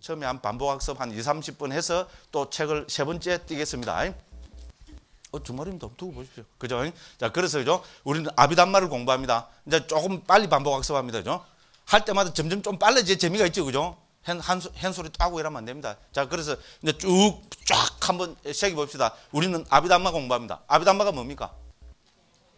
처음에 한 반복학습 한 2, 30분 해서 또 책을 세 번째 띄겠습니다. 어, 주말입니다. 두고 보십시오. 그죠? 자, 그래서 그죠? 우리는 아비단말을 공부합니다. 이제 조금 빨리 반복학습합니다. 그죠? 할 때마다 점점 좀빨라지 재미가 있죠. 그죠? 한, 한, 한 소리 따고 이러면 안 됩니다. 자, 그래서 이제 쭉, 쫙 한번 시작해 봅시다. 우리는 아비단마 공부합니다. 아비단마가 뭡니까?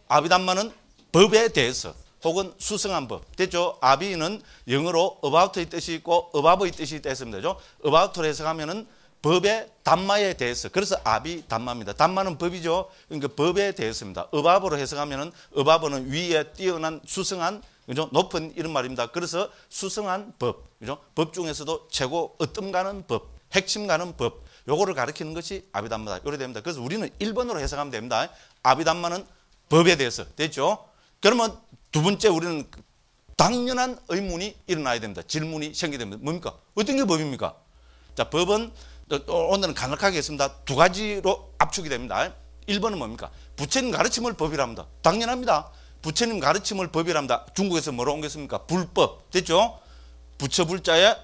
아비단마는 법에 대해서. 혹은 수승한 법. 됐죠? 아비는 영어로 about의 뜻이 있고 above의 뜻이 됐다 했으면 되죠. about로 해석하면은 법의 단마에 대해서. 그래서 아비 단마입니다. 단마는 법이죠. 그러니까 법에 대해서입니다. 어바보로 해석하면은 어바보는 위에 뛰어난 수승한 그죠? 높은 이런 말입니다. 그래서 수승한 법. 그죠? 법 중에서도 최고 어뜸 가는 법, 핵심 가는 법. 요거를 가리키는 것이 아비단마다. 요래 됩니다. 그래서 우리는 1번으로 해석하면 됩니다. 아비단마는 법에 대해서. 됐죠? 그러면 두 번째 우리는 당연한 의문이 일어나야 됩니다. 질문이 생기게 됩니다. 뭡니까? 어떤 게 법입니까? 자, 법은 오늘은 간략하게 했습니다. 두 가지로 압축이 됩니다. 1번은 뭡니까? 부처님 가르침을 법이랍니다. 당연합니다. 부처님 가르침을 법이랍니다. 중국에서 뭐로 옮겼습니까? 불법. 됐죠? 부처불자의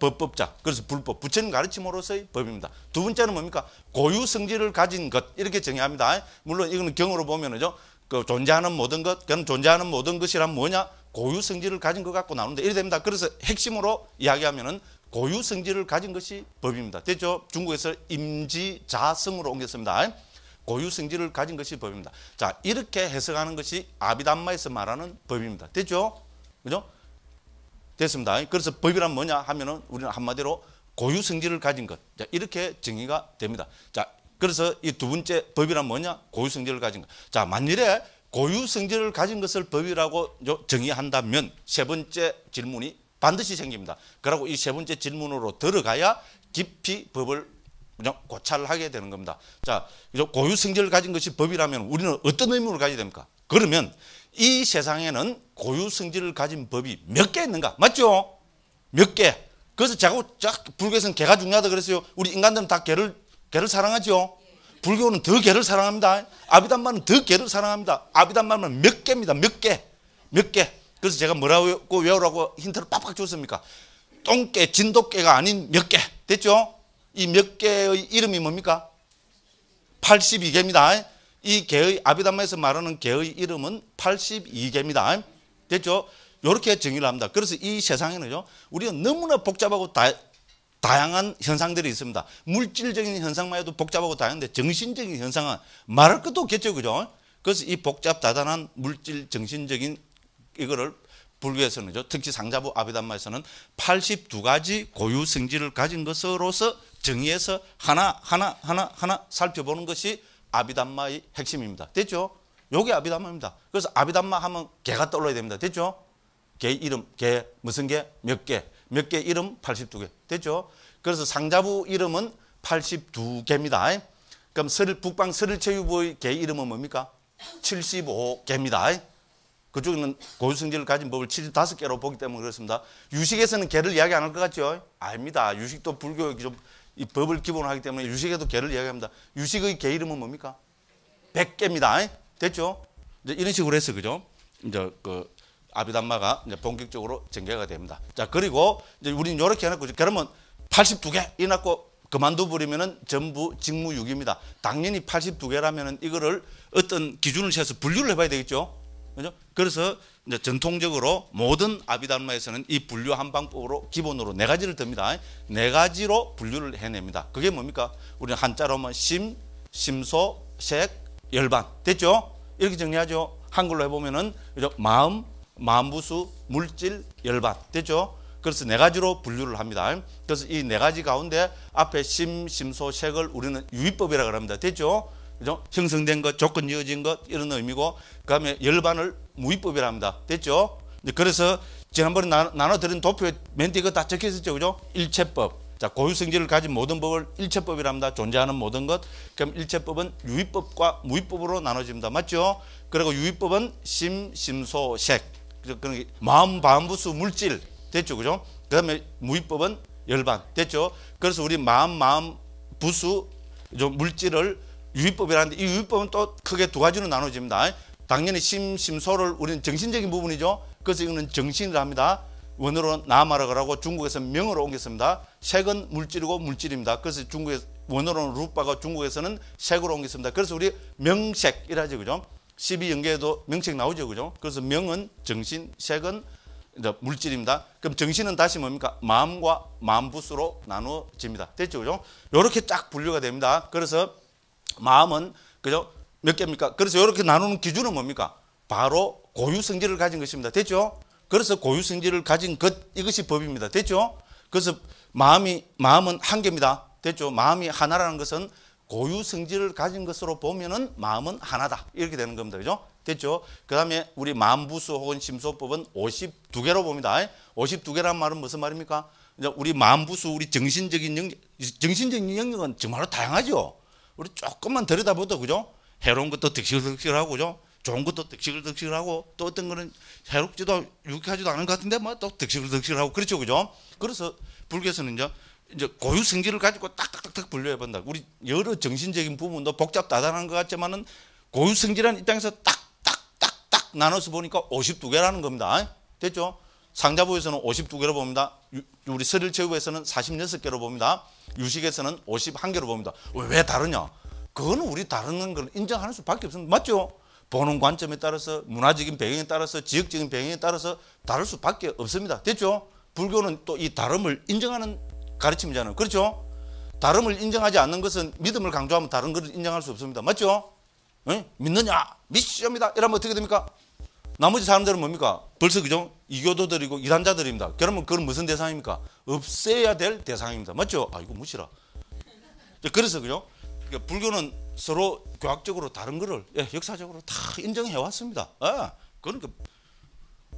법법자. 그래서 불법. 부처님 가르침으로서의 법입니다. 두 번째는 뭡니까? 고유 성질을 가진 것. 이렇게 정의합니다. 물론 이거는 경으로 보면은요. 그 존재하는 모든 것, 그건 존재하는 모든 것이란 뭐냐? 고유 성질을 가진 것같고 나오는데 이래 됩니다. 그래서 핵심으로 이야기하면은 고유 성질을 가진 것이 법입니다. 됐죠? 중국에서 임지자성으로 옮겼습니다. 고유 성질을 가진 것이 법입니다. 자, 이렇게 해석하는 것이 아비담마에서 말하는 법입니다. 됐죠? 그죠? 됐습니다. 그래서 법이란 뭐냐 하면은 우리는 한마디로 고유 성질을 가진 것. 자, 이렇게 정의가 됩니다. 자, 그래서 이 두 번째 법이란 뭐냐? 고유 성질을 가진 것. 자, 만일에 고유 성질을 가진 것을 법이라고 정의한다면 세 번째 질문이 반드시 생깁니다. 그러고 이 세 번째 질문으로 들어가야 깊이 법을 고찰하게 되는 겁니다. 자, 고유 성질을 가진 것이 법이라면 우리는 어떤 의무를 가져야 됩니까? 그러면 이 세상에는 고유 성질을 가진 법이 몇 개 있는가? 맞죠? 몇 개? 그래서 제가 불교에서는 개가 중요하다 그랬어요. 우리 인간들은 다 개를 개를 사랑하죠. 불교는 더 개를 사랑합니다. 아비단마는더 개를 사랑합니다. 아비단마는몇 개입니다. 몇 개. 몇 개. 그래서 제가 뭐라고 외우라고 힌트를 빡팍 줬습니까? 똥개, 진돗개가 아닌 몇 개. 됐죠? 이 몇 개의 이름이 뭡니까? 82개입니다. 이 개의 아비담마에서 말하는 개의 이름은 82개입니다. 됐죠? 이렇게 정의를 합니다. 그래서 이 세상에는요, 우리는 너무나 복잡하고 다, 다양한 현상들이 있습니다. 물질적인 현상만 해도 복잡하고 다양한데 정신적인 현상은 말할 것도 없겠죠. 그죠? 그래서 이 복잡다단한 물질 정신적인 이거를 불교에서는죠. 특히 상자부 아비담마에서는 82가지 고유 성질을 가진 것으로서 정의해서 하나 하나 하나 하나 살펴보는 것이 아비담마의 핵심입니다. 됐죠? 요게 아비담마입니다. 그래서 아비담마 하면 개가 떠올라야 됩니다. 됐죠? 개 이름, 개 무슨 개, 몇 개, 몇개 이름? 82개. 됐죠? 그래서 상자부 이름은 82개입니다. 그럼 서를, 북방 서를체육부의개 이름은 뭡니까? 75개입니다. 그쪽에는 고유성질을 가진 법을 75개로 보기 때문에 그렇습니다. 유식에서는 개를 이야기 안 할 것 같죠? 아닙니다. 유식도 불교의 좀, 이 법을 기본으로 하기 때문에 유식에도 개를 이야기합니다. 유식의 개 이름은 뭡니까? 100개입니다. 됐죠? 이제 이런 식으로 해서 그죠? 이제 그 아비담마가 이제 본격적으로 전개가 됩니다. 자, 그리고 이제 우리는 이렇게 해놓고 그러면 82개 이놨고 그만둬 버리면 전부 직무유기입니다. 당연히 8 2개라면 이거를 어떤 기준을 세서 분류를 해봐야 되겠죠. 그죠? 그래서 이제 전통적으로 모든 아비달마에서는 이 분류 한 방법으로 기본으로 네 가지를 듭니다. 네 가지로 분류를 해냅니다. 그게 뭡니까? 우리는 한자로만 심, 심소, 색, 열반 됐죠? 이렇게 정리하죠. 한글로 해보면은 마음, 만부수, 물질, 열반. 됐죠? 그래서 네 가지로 분류를 합니다. 그래서 이 네 가지 가운데 앞에 심, 심소, 색을 우리는 유의법이라고 합니다. 됐죠? 그죠? 형성된 것, 조건 이어진 것 이런 의미고 그다음에 열반을 무의법이라 합니다. 됐죠? 그래서 지난번에 나눠 드린 도표에 맨 뒤에 다 적혀 있었죠. 그죠? 일체법. 자, 고유 성질을 가진 모든 법을 일체법이라 합니다. 존재하는 모든 것. 그럼 일체법은 유의법과 무의법으로 나눠집니다. 맞죠? 그리고 유의법은 심, 심소, 색. 그런 마음 반부수 물질 됐죠, 그죠? 그다음에 무위법은 열반 됐죠. 그래서 우리 마음 마음 부수 좀 물질을 유위법이라는데 이 유위법은 또 크게 두 가지로 나눠집니다. 당연히 심, 심소를 우리는 정신적인 부분이죠. 그래서 이거는 정신이라 합니다. 원으로 나마라고 하고 중국에서 명으로 옮겼습니다. 색은 물질이고 물질입니다. 그래서 중국에 서원으로는 루빠가 중국에서는 색으로 옮겼습니다. 그래서 우리 명색이라 하죠. 그죠? 1 2 연계에도 명책 나오죠. 그죠? 그래서 명은 정신, 색은 물질입니다. 그럼 정신은 다시 뭡니까? 마음과 마음부수로 나누어집니다. 됐죠? 그죠? 요렇게 쫙 분류가 됩니다. 그래서 마음은 그죠? 몇 개입니까? 그래서 요렇게 나누는 기준은 뭡니까? 바로 고유 성질을 가진 것입니다. 됐죠? 그래서 고유 성질을 가진 것 이것이 법입니다. 됐죠? 그래서 마음이 마음은 한 개입니다. 됐죠? 마음이 하나라는 것은 고유 성질을 가진 것으로 보면은 마음은 하나다. 이렇게 되는 겁니다. 그죠? 됐죠? 그 다음에 우리 만부수 혹은 심소법은 52개로 봅니다. 52개란 말은 무슨 말입니까? 우리 만부수, 우리 정신적인 영역, 정신적인 영역은 정말로 다양하죠? 우리 조금만 들여다보도, 그죠? 해로운 것도 득실득실하고, 그죠? 좋은 것도 득실득실하고, 또 어떤 거는 해롭지도 유쾌하지도 않은 것 같은데, 뭐 또 득실득실하고, 그렇죠, 그죠? 그래서 불교에서는 이제 이제 고유 성질을 가지고 딱딱딱딱 분류해 본다. 우리 여러 정신적인 부분도 복잡다단한 것 같지만은 고유 성질은 입장에서 딱딱딱딱 나눠서 보니까 52개라는 겁니다. 됐죠? 상자부에서는 52개로 봅니다. 우리 서류체육에서는 46개로 봅니다. 유식에서는 51개로 봅니다. 왜 다르냐? 그거는 우리 다른 건 인정하는 수밖에 없습니다. 맞죠? 보는 관점에 따라서 문화적인 배경에 따라서 지역적인 배경에 따라서 다를 수밖에 없습니다. 됐죠? 불교는 또 이 다름을 인정하는 가르치면 자는 그렇죠? 다름을 인정하지 않는 것은 믿음을 강조하면 다른 것을 인정할 수 없습니다. 맞죠? 응? 믿느냐? 믿습니다. 이러면 어떻게 됩니까? 나머지 사람들은 뭡니까? 벌써 그죠? 이교도들이고 이단자들입니다. 그러면 그건 무슨 대상입니까? 없애야 될 대상입니다. 맞죠? 아, 이거 무시라. 그래서 그죠? 불교는 서로 교학적으로 다른 거를 예, 역사적으로 다 인정해 왔습니다. 아, 그러니까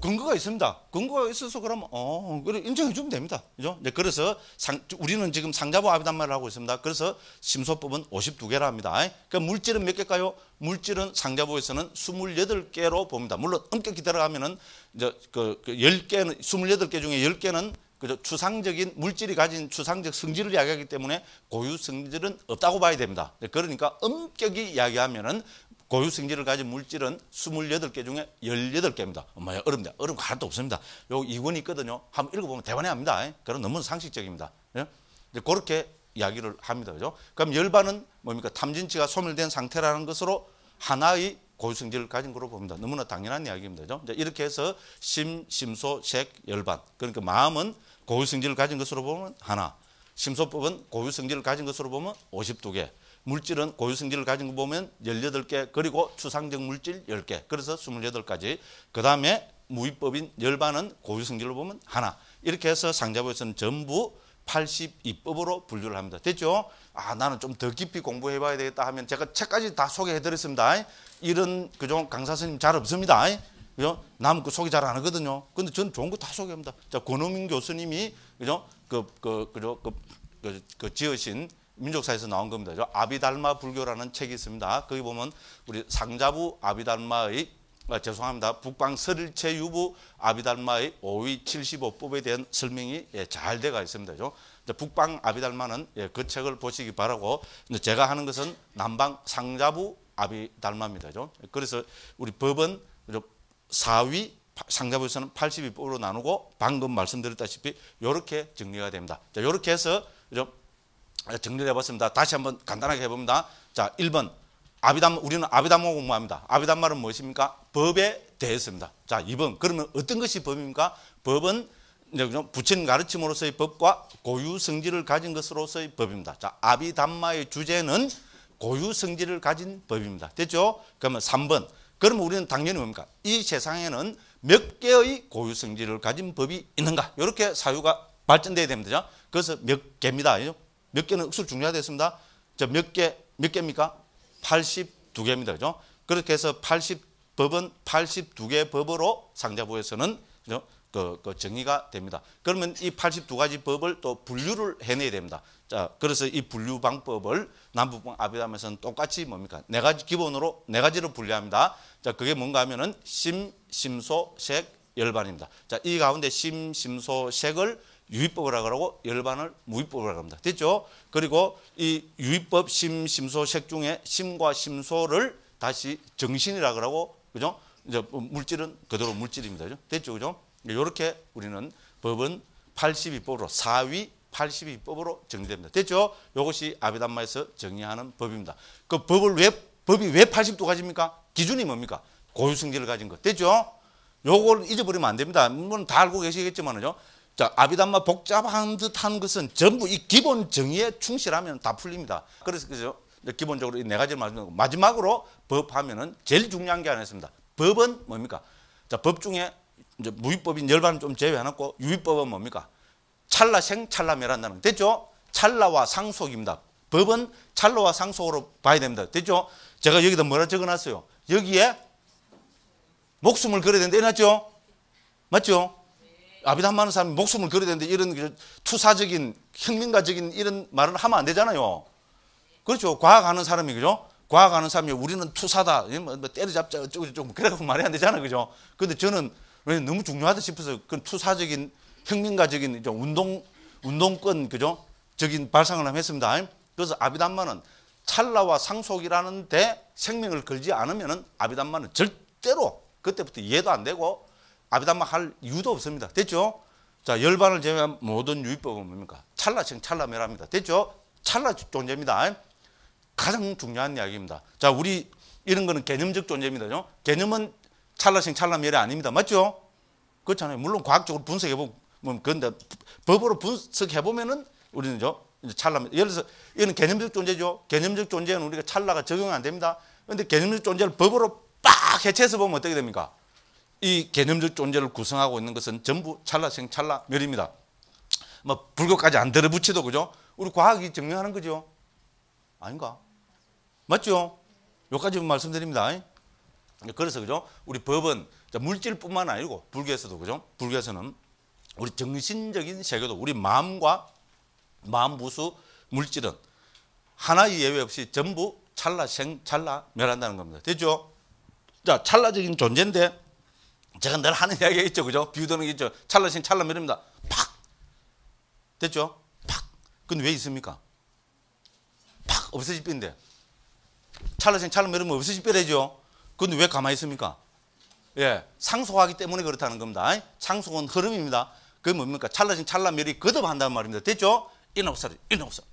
근거가 있습니다. 근거가 있어서 그러면 어, 그래 인정해 주면 됩니다. 그죠? 이제 그래서 상, 우리는 지금 상자부 아이단 말을 하고 있습니다. 그래서 심소법은 52개라 합니다. 그러니까 물질은 몇 개일까요? 물질은 상자부에서는 28개로 봅니다. 물론 엄격히 들어가면은 이제 그, 그 10개는 28개 중에 10개는 그죠? 추상적인 물질이 가진 추상적 성질을 이야기하기 때문에 고유 성질은 없다고 봐야 됩니다. 그러니까 엄격히 이야기하면은 고유성질을 가진 물질은 28개 중에 18개입니다. 엄마야 어렵다. 어려운 거 하나도 없습니다. 요 2권이 있거든요. 한번 읽어보면 대단합니다. 그럼 너무 상식적입니다. 예? 그렇게 이야기를 합니다. 그죠? 그럼 열반은 뭡니까? 탐진치가 소멸된 상태라는 것으로 하나의 고유성질을 가진 거로 봅니다. 너무나 당연한 이야기입니다. 그죠? 이렇게 해서 심, 심소, 색, 열반. 그러니까 마음은 고유성질을 가진 것으로 보면 하나. 심소법은 고유성질을 가진 것으로 보면 52개. 물질은 고유 성질을 가진 거 보면 18개 그리고 추상적 물질 10개 그래서 28가지 그 다음에 무위법인 열반은 고유 성질로 보면 하나 이렇게 해서 상자부에서는 전부 82법으로 분류를 합니다. 됐죠? 아, 나는 좀 더 깊이 공부해 봐야 되겠다 하면 제가 책까지 다 소개해 드렸습니다. 이런 그종 강사 선생님 잘 없습니다. 그죠? 남은 그 소개 잘 안 하거든요. 근데 전 좋은 거 다 소개합니다. 자, 권호민 교수님이 그죠? 그, 그, 그죠? 그, 그, 그, 그 지으신 민족사에서 나온 겁니다. 아비달마 불교라는 책이 있습니다. 거기 보면 우리 상자부 아비달마의 아, 죄송합니다. 북방 설일체 유부 아비달마의 5위 75법에 대한 설명이 예, 잘 되어 있습니다. 죠 북방 아비달마는 예, 그 책을 보시기 바라고 제가 하는 것은 남방 상자부 아비달마입니다. 죠 그래서 우리 법은 4위 상자부에서는 82법으로 나누고 방금 말씀드렸다시피 이렇게 정리가 됩니다. 자, 이렇게 해서 좀 정리를 해봤습니다. 다시 한번 간단하게 해봅니다. 자, 1번. 아비담, 우리는 아비담을 공부합니다. 아비담 말은 무엇입니까? 법에 대해서입니다. 자, 2번. 그러면 어떤 것이 법입니까? 법은 부처님 가르침으로서의 법과 고유 성질을 가진 것으로서의 법입니다. 자, 아비담마의 주제는 고유 성질을 가진 법입니다. 됐죠? 그러면 3번. 그러면 우리는 당연히 뭡니까? 이 세상에는 몇 개의 고유 성질을 가진 법이 있는가? 이렇게 사유가 발전돼야 됩니다. 그래서 몇 개입니다. 몇 개는 억수로 중요하겠습니다. 저몇 개, 몇 개입니까? 82개입니다. 그죠? 그렇게 해서 80 법은 82개 법으로 상자부에서는 그죠? 그, 그 정의가 됩니다. 그러면 이 82가지 법을 또 분류를 해내야 됩니다. 자, 그래서 이 분류 방법을 남북방 아비담에서는 똑같이 뭡니까? 네 가지 기본으로 네 가지로 분류합니다. 자, 그게 뭔가 하면은 심, 심소, 색, 열반입니다. 자, 이 가운데 심, 심소, 색을 유입법이라 그러고 열반을 무의법이라고 합니다. 됐죠? 그리고 이유입법심 심소 색 중에 심과 심소를 다시 정신이라 고 그러고 그죠? 이제 뭐 물질은 그대로 물질입니다. 그죠? 됐죠? 그죠? 이렇게 네, 우리는 법은 82법으로 4위 82법으로 정리됩니다. 됐죠? 요것이 아비담마에서 정리하는 법입니다. 그 법을 왜 법이 왜 80도 가집니까? 기준이 뭡니까? 고유성질을 가진 것. 됐죠? 요걸 잊어버리면 안 됩니다. 물론 다 알고 계시겠지만요. 은 자, 아비담마 복잡한 듯한 것은 전부 이 기본 정의에 충실하면 다 풀립니다. 그래서 그죠? 기본적으로 이 네 가지를 말씀드리고 마지막으로 법하면은 제일 중요한 게 하나 있습니다. 법은 뭡니까? 자, 법 중에 이제 무위법인 열반을좀 제외해놨고 유위법은 뭡니까? 찰나생찰나멸한다는 됐죠? 찰나와 상속입니다. 법은 찰나와 상속으로 봐야 됩니다. 됐죠? 제가 여기다 뭐라 적어놨어요? 여기에 목숨을 걸어야 된다 데 해놨죠? 맞죠? 아비담 만은사람 목숨을 걸어야 되는데 이런 그 투사적인 혁명가적인 이런 말을 하면 안 되잖아요. 그렇죠. 과학하는 사람이 그죠? 과학하는 사람이 우리는 투사다. 뭐, 뭐 때려잡자 어쩌고 저쩌고 뭐 그래갖고 말이 안 되잖아요. 그죠? 근데 저는 왜 너무 중요하다 싶어서 그 투사적인 혁명가적인 운동 운동권 그죠? 적인 발상을 했습니다. 그래서 아비담만은 찰나와 상속이라는 데 생명을 걸지 않으면 아비담만은 절대로 그때부터 이해도 안 되고 아비다마할 이유도 없습니다. 됐죠? 자, 열반을 제외한 모든 유입법은 뭡니까? 찰나칭 찰나멸합니다. 됐죠? 찰나 존재입니다. 가장 중요한 이야기입니다. 자, 우리 이런 거는 개념적 존재입니다. 개념은 찰나칭 찰나멸이 아닙니다. 맞죠? 그렇잖아요. 물론 과학적으로 분석해보면 뭐, 그런데 법으로 분석해보면은 우리는 저 찰나 멸 예를 들어서 이건 개념적 존재죠. 개념적 존재는 우리가 찰나가 적용 안 됩니다. 그런데 개념적 존재를 법으로 빡 해체해서 보면 어떻게 됩니까? 이 개념적 존재를 구성하고 있는 것은 전부 찰나생 찰나멸입니다. 뭐 불교까지 안 들어붙이도 그죠? 우리 과학이 증명하는 거죠. 아닌가? 맞죠? 여기까지 말씀드립니다. 그래서 그죠? 우리 법은 물질뿐만 아니고 불교에서도 그죠? 불교에서는 우리 정신적인 세계도 우리 마음과 마음 부수 물질은 하나의 예외 없이 전부 찰나 생 찰나 멸한다는 겁니다. 됐죠? 자, 찰나적인 존재인데 제가 늘 하는 이야기가 있죠. 그죠? 비유되는 게 있죠. 찰나신 찰나면입니다. 팍! 됐죠? 팍! 근데 왜 있습니까? 팍! 없어질 뼈인데. 찰나신 찰나면이면 없어질 뼈래죠. 근데 왜 가만히 있습니까? 예, 상속하기 때문에 그렇다는 겁니다. 상속은 흐름입니다. 그게 뭡니까? 찰나신 찰나멸이 거듭한다는 말입니다. 됐죠? 이 인업살, 인업살.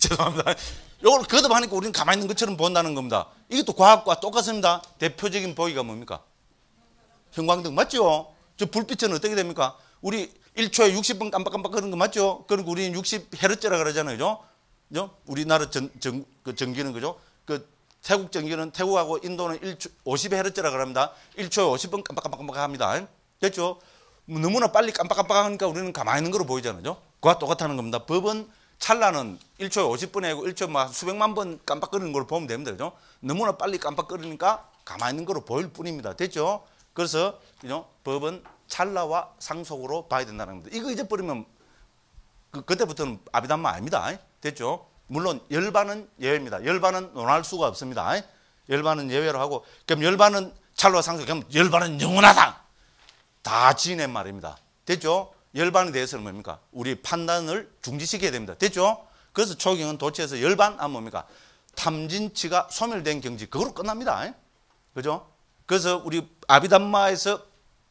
죄송합니다. 이걸 거듭하니까 우리는 가만히 있는 것처럼 본다는 겁니다. 이게 또 과학과 똑같습니다. 대표적인 보기가 뭡니까? 형광등 맞죠? 저 불빛은 어떻게 됩니까? 우리 1초에 6 0분 깜빡깜빡 거리는 거 맞죠? 그리고 우리는 60헤르츠라 그러잖아요. 그죠? 그죠? 우리나라 전, 전, 그 전기는 그죠? 그 태국 전기는 태국하고 인도는 1초, 50헤르츠라 그럽니다. 1초에 5 0분 깜빡깜빡깜빡 합니다. 됐죠? 너무나 빨리 깜빡깜빡 하니까 우리는 가만히 있는 걸로 보이잖아요. 그와 똑같다는 겁니다. 법은 찰나는 1초에 5 0분에 1초에 막 수백만 번 깜빡거리는 걸 보면 됩니다. 그죠? 너무나 빨리 깜빡거리니까 가만히 있는 걸로 보일 뿐입니다. 됐죠? 그래서 법은 찰나와 상속으로 봐야 된다는 겁니다. 이거 잊어버리면 그, 때부터는 아비담마 아닙니다. 됐죠? 물론 열반은 예외입니다. 열반은 논할 수가 없습니다. 열반은 예외로 하고 그럼 열반은 찰나와 상속 그럼 열반은 영원하다. 다 지낸 말입니다. 됐죠? 열반에 대해서는 뭡니까? 우리 판단을 중지시켜야 됩니다. 됐죠? 그래서 초경은 도체에서 열반 안 뭡니까? 탐진치가 소멸된 경지 그걸로 끝납니다. 그죠? 그래서 우리 아비담마에서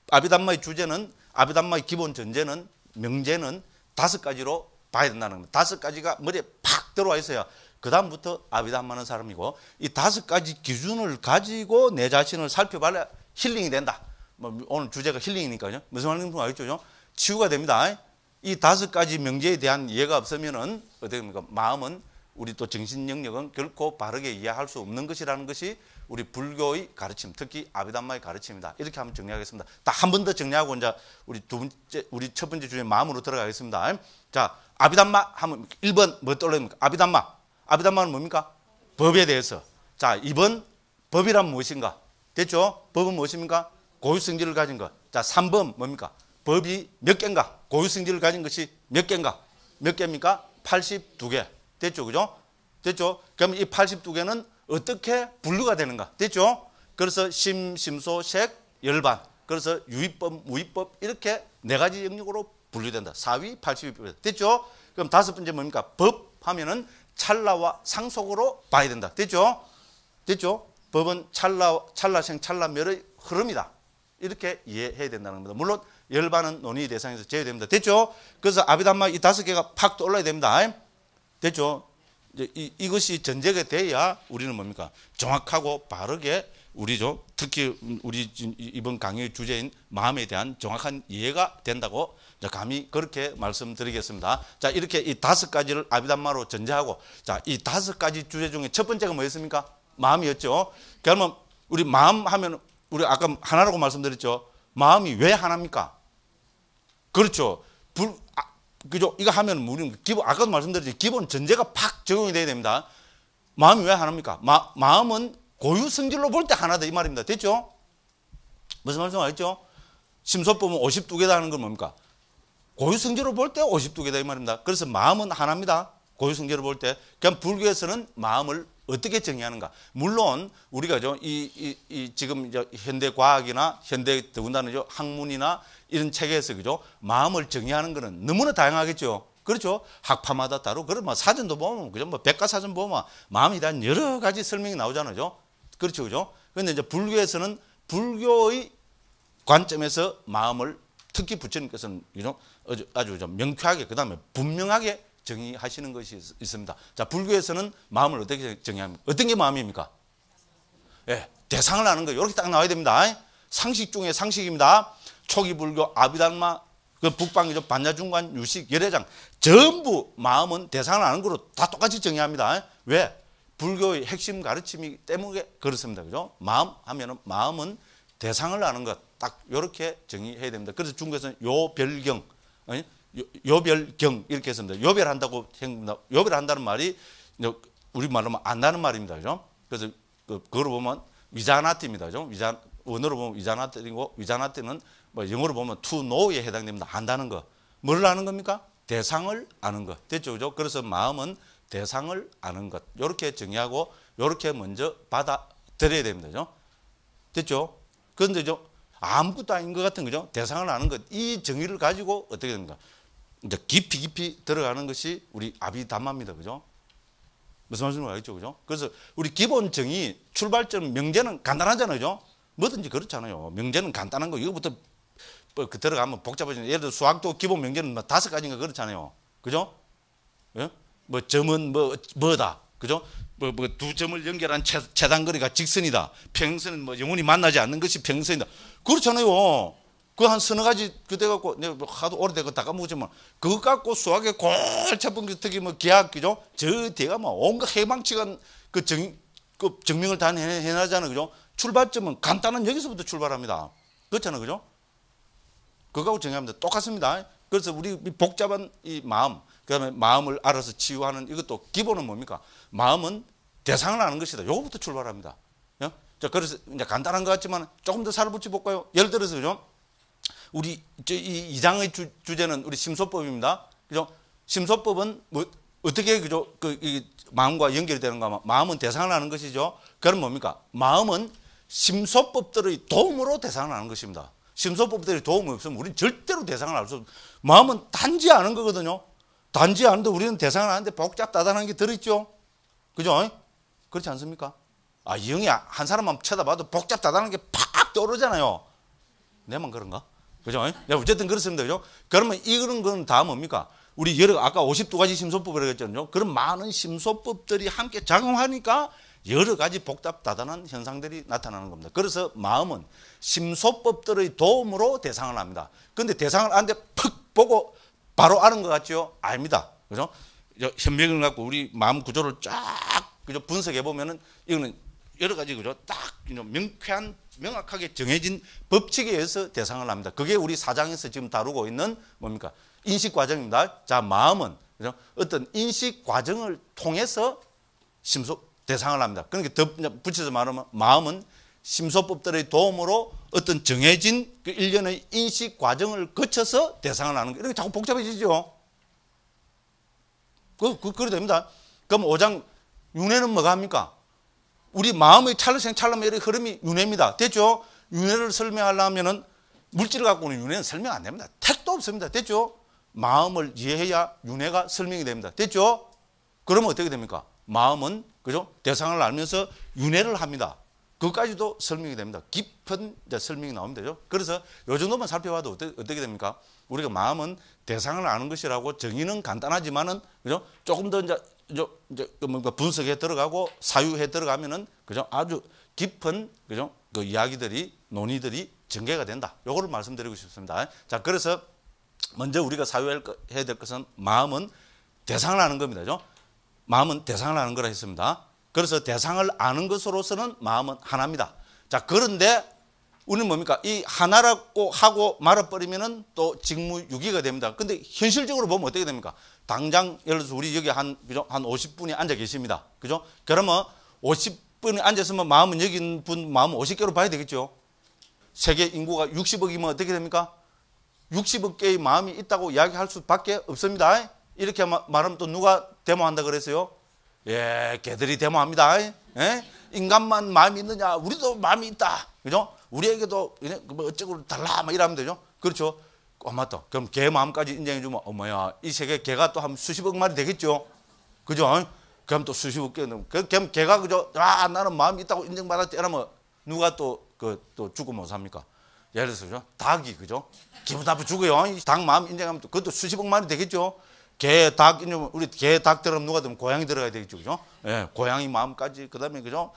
아비담마의 주제는 아비담마의 기본 전제는 명제는 다섯 가지로 봐야 된다는 겁니다. 다섯 가지가 머리에 팍 들어와 있어야 그 다음부터 아비담마는 사람이고 이 다섯 가지 기준을 가지고 내 자신을 살펴봐야 힐링이 된다. 뭐 오늘 주제가 힐링이니까요. 무슨 말인지 알겠죠? 치유가 됩니다. 이 다섯 가지 명제에 대한 이해가 없으면은 어떻게 됩니까? 마음은 우리 또 정신 영역은 결코 바르게 이해할 수 없는 것이라는 것이 우리 불교의 가르침, 특히 아비담마의 가르침이다. 이렇게 한번 정리하겠습니다. 딱 한 번 더 정리하고 이제 우리 두 번째, 우리 첫 번째 주제 마음으로 들어가겠습니다. 자, 아비담마 하면 1번 뭐 떠올립니까? 아비담마. 아비담마는 뭡니까? 법에 대해서. 자, 2번 법이란 무엇인가? 됐죠? 법은 무엇입니까? 고유성질을 가진 것. 자, 3번 뭡니까? 법이 몇 개인가? 고유성질을 가진 것이 몇 개인가? 몇 개입니까? 82개. 됐죠? 그죠? 됐죠? 그럼 이 82개는 어떻게 분류가 되는가. 됐죠? 그래서 심, 심소, 색, 열반. 그래서 유입법, 무입법 이렇게 네 가지 영역으로 분류된다. 사위, 팔십위 됐죠? 그럼 다섯 번째 뭡니까? 법 하면은 찰나와 상속으로 봐야 된다. 됐죠? 됐죠? 법은 찰나, 찰나생, 찰나멸의 흐름이다. 이렇게 이해해야 된다는 겁니다. 물론 열반은 논의 대상에서 제외됩니다. 됐죠? 그래서 아비담마 이 다섯 개가 팍 떠올라야 됩니다. 됐죠? 이, 이것이 전제가 돼야 우리는 뭡니까? 정확하고 바르게 우리죠. 특히 우리 이번 강의 주제인 마음에 대한 정확한 이해가 된다고 감히 그렇게 말씀드리겠습니다. 자, 이렇게 이 다섯 가지를 아비담마로 전제하고 자, 이 다섯 가지 주제 중에 첫 번째가 뭐였습니까? 마음이었죠. 그러면 우리 마음 하면 우리 아까 하나라고 말씀드렸죠. 마음이 왜 하나입니까? 그렇죠. 불, 아, 그죠? 이거 하면 우리는 기본, 아까도 말씀드렸지 기본 전제가 팍 적용이 돼야 됩니다. 마음이 왜 하나입니까? 마, 마음은 고유 성질로 볼 때 하나다 이 말입니다. 됐죠? 무슨 말씀 알죠? 심소법은 52개다 하는 건 뭡니까? 고유 성질로 볼 때 52개다 이 말입니다. 그래서 마음은 하나입니다. 고유 성질로 볼 때. 그냥 불교에서는 마음을 어떻게 정의하는가? 물론 우리가 죠 이, 이, 이 지금 현대 과학이나 현대 더군다나 학문이나 이런 책에서 그죠? 마음을 정의하는 것은 너무나 다양하겠죠. 그렇죠? 학파마다 따로 그런 뭐 사전도 보면 그죠? 뭐 백과사전 보면 마음에 대한 여러 가지 설명이 나오잖아요. 그렇죠 그죠? 그런데 이제 불교에서는 불교의 관점에서 마음을 특히 부처님께서는 이런 아주 좀 명쾌하게 그다음에 분명하게 정의하시는 것이 있습니다. 자, 불교에서는 마음을 어떻게 정의합니까? 어떤 게 마음입니까? 예, 대상을 아는 거 이렇게 딱 나와야 됩니다. 상식 중에 상식입니다. 초기 불교, 아비달마, 그 북방이죠. 반야중관, 유식, 열애장 전부 마음은 대상을 아는 거로 다 똑같이 정의합니다. 왜? 불교의 핵심 가르침이 때문에 그렇습니다. 그죠? 마음 하면은 마음은 대상을 아는 것. 딱 이렇게 정의해야 됩니다. 그래서 중국에서는 요별경, 아니 요별경 이렇게 했습니다. 요별한다고 생각합니다. 요별한다는 말이 우리 말로 안다는 말입니다. 그죠? 그래서 그, 그거로 보면 위자나티입니다. 그죠? 위자, 원어로 보면 위자나티고 위자나티는 뭐 영어로 보면 to know에 해당됩니다. 안다는 거. 뭘 아는 겁니까? 대상을 아는 것. 됐죠? 그죠? 그래서 마음은 대상을 아는 것. 이렇게 정의하고 이렇게 먼저 받아들여야 됩니다. 그죠? 됐죠? 그런데 좀 아무것도 아닌 것 같은 거죠? 대상을 아는 것. 이 정의를 가지고 어떻게 됩니까? 이제 깊이 깊이 들어가는 것이 우리 아비담마입니다. 그죠? 무슨 말씀인지 알겠죠? 그죠? 그래서 우리 기본 정의, 출발점, 명제는 간단하잖아요. 그죠? 뭐든지 그렇잖아요. 명제는 간단한 거. 이거부터 뭐 그 들어가면 복잡해지는 예를 들어 수학도 기본 명제는 뭐 다섯 가지인가 그렇잖아요. 그죠? 예? 뭐 점은 뭐 뭐다. 그죠? 뭐뭐두 점을 연결한 최 단거리가 직선이다. 평선은 뭐 영원히 만나지 않는 것이 평선이다. 그렇잖아요. 그 한 서너 가지 그대 갖고 내가 뭐 하도 오래되고 다 까먹었지만 그거 갖고 수학에 골차분 특히 뭐 기하학 그죠? 저 대가 뭐 온갖 해방치간 그 정, 그 증명을 다해나잖아 그죠? 출발점은 간단한 여기서부터 출발합니다. 그렇잖아요. 그죠? 그거하고 정의하면 똑같습니다. 그래서 우리 복잡한 이 마음, 그다음에 마음을 알아서 치유하는 이것도 기본은 뭡니까? 마음은 대상을 아는 것이다. 요거부터 출발합니다. 예? 자, 그래서 이제 간단한 것 같지만 조금 더 살을 붙여 볼까요? 예를 들어서 그죠? 우리 이 2장의 주, 제는 우리 심소법입니다. 그죠? 심소법은 뭐 어떻게 그죠? 그이 마음과 연결이 되는가? 마음은 대상을 아는 것이죠. 그럼 뭡니까? 마음은 심소법들의 도움으로 대상을 아는 것입니다. 심소법들이 도움이 없으면 우리는 절대로 대상을 알수없어 마음은 단지 아는 거거든요. 단지 아는데 우리는 대상을 아는데 복잡다단한 게 들어있죠. 그죠? 그렇지 않습니까? 아, 이 형이 한 사람만 쳐다봐도 복잡다단한 게 팍 떠오르잖아요. 내만 그런가? 그죠? 네, 어쨌든 그렇습니다. 그죠? 그러면 이런 건 다 뭡니까? 우리 여러, 아까 52가지 심소법이라고 했잖아요. 그런 많은 심소법들이 함께 작용하니까 여러 가지 복잡다단한 현상들이 나타나는 겁니다. 그래서 마음은 심소법들의 도움으로 대상을 합니다. 근데 대상을 안데 푹 보고 바로 아는 것 같죠? 아닙니다. 그죠? 현명을 갖고 우리 마음 구조를 쫙 분석해 보면은 이거는 여러 가지 그죠? 딱 명쾌한 명확하게 정해진 법칙에 의해서 대상을 합니다. 그게 우리 사장에서 지금 다루고 있는 뭡니까? 인식 과정입니다. 자, 마음은 그죠? 어떤 인식 과정을 통해서 심소 대상을 합니다. 그러니까 덧, 붙여서 말하면 마음은 심소법들의 도움으로 어떤 정해진 그 일련의 인식 과정을 거쳐서 대상을 하는 거예요. 이렇게 자꾸 복잡해지죠. 그, 그, 그래 됩니다. 그럼 5장 윤회는 뭐가 합니까? 우리 마음의 찰나생 찰나매의 흐름이 윤회입니다. 됐죠? 윤회를 설명하려면은 물질을 갖고 오는 윤회는 설명 안 됩니다. 택도 없습니다. 됐죠? 마음을 이해해야 윤회가 설명이 됩니다. 됐죠? 그러면 어떻게 됩니까? 마음은 그죠? 대상을 알면서 윤회를 합니다. 그것까지도 설명이 됩니다. 깊은 설명이 나오면 되죠. 그래서 요 정도만 살펴봐도 어때, 어떻게 됩니까? 우리가 마음은 대상을 아는 것이라고 정의는 간단하지만은 그죠? 조금 더 이제 이제 그 뭔가 분석에 들어가고 사유에 들어가면은 그죠? 아주 깊은 그죠? 그 이야기들이 논의들이 전개가 된다. 요거를 말씀드리고 싶습니다. 자, 그래서 먼저 우리가 사유해야 될 것은 마음은 대상을 아는 겁니다. 그죠? 마음은 대상을 아는 거라 했습니다. 그래서 대상을 아는 것으로서는 마음은 하나입니다. 자, 그런데 우리는 뭡니까? 이 하나라고 하고 말아버리면은 또 직무유기가 됩니다. 근데 현실적으로 보면 어떻게 됩니까? 당장 예를 들어서 우리 여기 한, 그죠? 한 50분이 앉아 계십니다. 그죠? 그러면 50분이 앉았으면 마음은 여기 있는 분 마음은 50개로 봐야 되겠죠? 세계 인구가 60억이면 어떻게 됩니까? 60억 개의 마음이 있다고 이야기할 수밖에 없습니다. 이렇게 말하면 또 누가 데모한다 그랬어요? 예, 개들이 데모합니다. 예? 인간만 마음이 있느냐? 우리도 마음이 있다. 그죠? 우리에게도 그 뭐 어쩌고 달라 막 이러면 되죠. 그렇죠? 어, 맞다. 그럼 개 마음까지 인정해 주면 어머야, 이 세계 개가 또 한 수십억 마리 되겠죠. 그죠? 그럼 또 수십억 개 그, 그럼 개가 그죠? 아, 나는 마음이 있다고 인정받았지. 이러면 누가 또 그 또 죽고 못 삽니까? 예를 들어서 닭이 그죠? 기분 나쁘 죽어요. 닭 마음 인정하면 그것도 수십억 마리 되겠죠. 개, 닭, 우리 개, 닭 들으면 누가 들으면 고양이 들어가야 되겠죠. 그죠? 예, 고양이 마음까지. 그 다음에 그죠?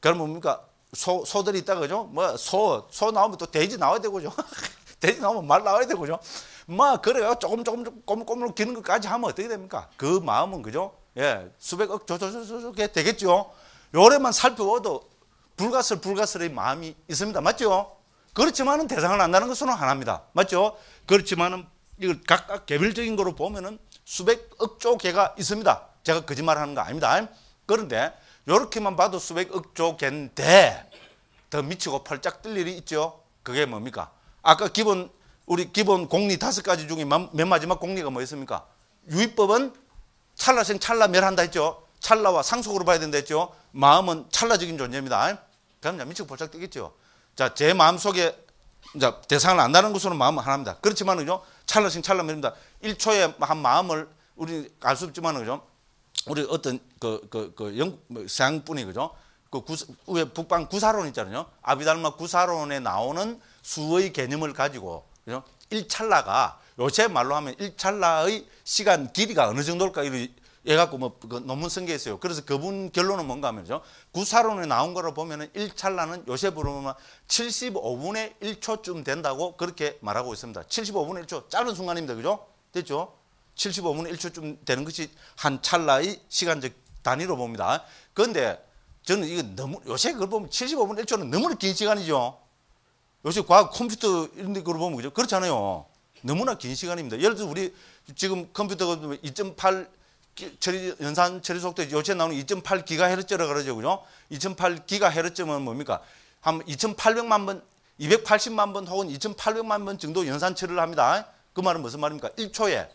그럼 뭡니까? 소, 소들이 있다. 그죠? 뭐, 소, 소 나오면 또 돼지 나와야 되고, 그죠? 돼지 나오면 말 나와야 되고, 그죠? 뭐, 그래요. 조금, 조금, 조금, 꼬물꼬물 기는 것까지 하면 어떻게 됩니까? 그 마음은, 그죠? 예, 수백억 조조조조조 되겠죠. 요래만 살펴봐도 불가슬 불가슬의 마음이 있습니다. 맞죠? 그렇지만은 대상을 안다는 것은 하나입니다. 맞죠? 그렇지만은 이걸 각각 개별적인 거로 보면은 수백억조 개가 있습니다. 제가 거짓말하는 거 아닙니다. 그런데 이렇게만 봐도 수백억조 개인데 더 미치고 펄짝 뜰 일이 있죠. 그게 뭡니까? 아까 기본 우리 기본 공리 다섯 가지 중에 맨 마지막 공리가 뭐였습니까? 유의법은 찰나생 찰나 멸한다 했죠. 찰나와 상속으로 봐야 된다 했죠. 마음은 찰나적인 존재입니다. 그럼 미치고 펄짝 뜨겠죠. 자, 제 마음 속에 대상을 안다는 것으로 마음은 하나입니다. 그렇지만은요, 찰나생 찰나 멸입니다. 일초에한 마음을 우리 알 수 없지만 그죠? 우리 어떤 그 그그 그 영국 서양뿐이 뭐 그죠? 그 구, 왜 북방 구사론 있잖아요. 아비달마 구사론에 나오는 수의 개념을 가지고 그죠? 일찰나가 요새 말로 하면 일찰나의 시간 길이가 어느 정도일까 이런 얘 갖고 뭐그 논문 쓴 게 있어요. 그래서 그분 결론은 뭔가 하면요. 구사론에 나온 거로 보면은 일찰나는 요셉으로 보면 75분의 1초쯤 된다고 그렇게 말하고 있습니다. 75분의 1초 짧은 순간입니다. 그죠? 됐죠? 75분 1초쯤 되는 것이 한 찰나의 시간적 단위로 봅니다. 그런데 저는 이거 너무 요새 그걸 보면 75분 1초는 너무나 긴 시간이죠. 요새 과학 컴퓨터 이런 데 그걸 보면 그죠? 그렇잖아요. 너무나 긴 시간입니다. 예를 들어 우리 지금 컴퓨터가 2.8 그 뭐 처리 연산 처리 속도 요새 나오는 2.8 기가헤르츠라고 그러죠. 그죠? 2.8 기가헤르츠면 뭡니까? 한 2,800만 번, 280만 번 혹은 2,800만 번 정도 연산 처리를 합니다. 그 말은 무슨 말입니까? 1초에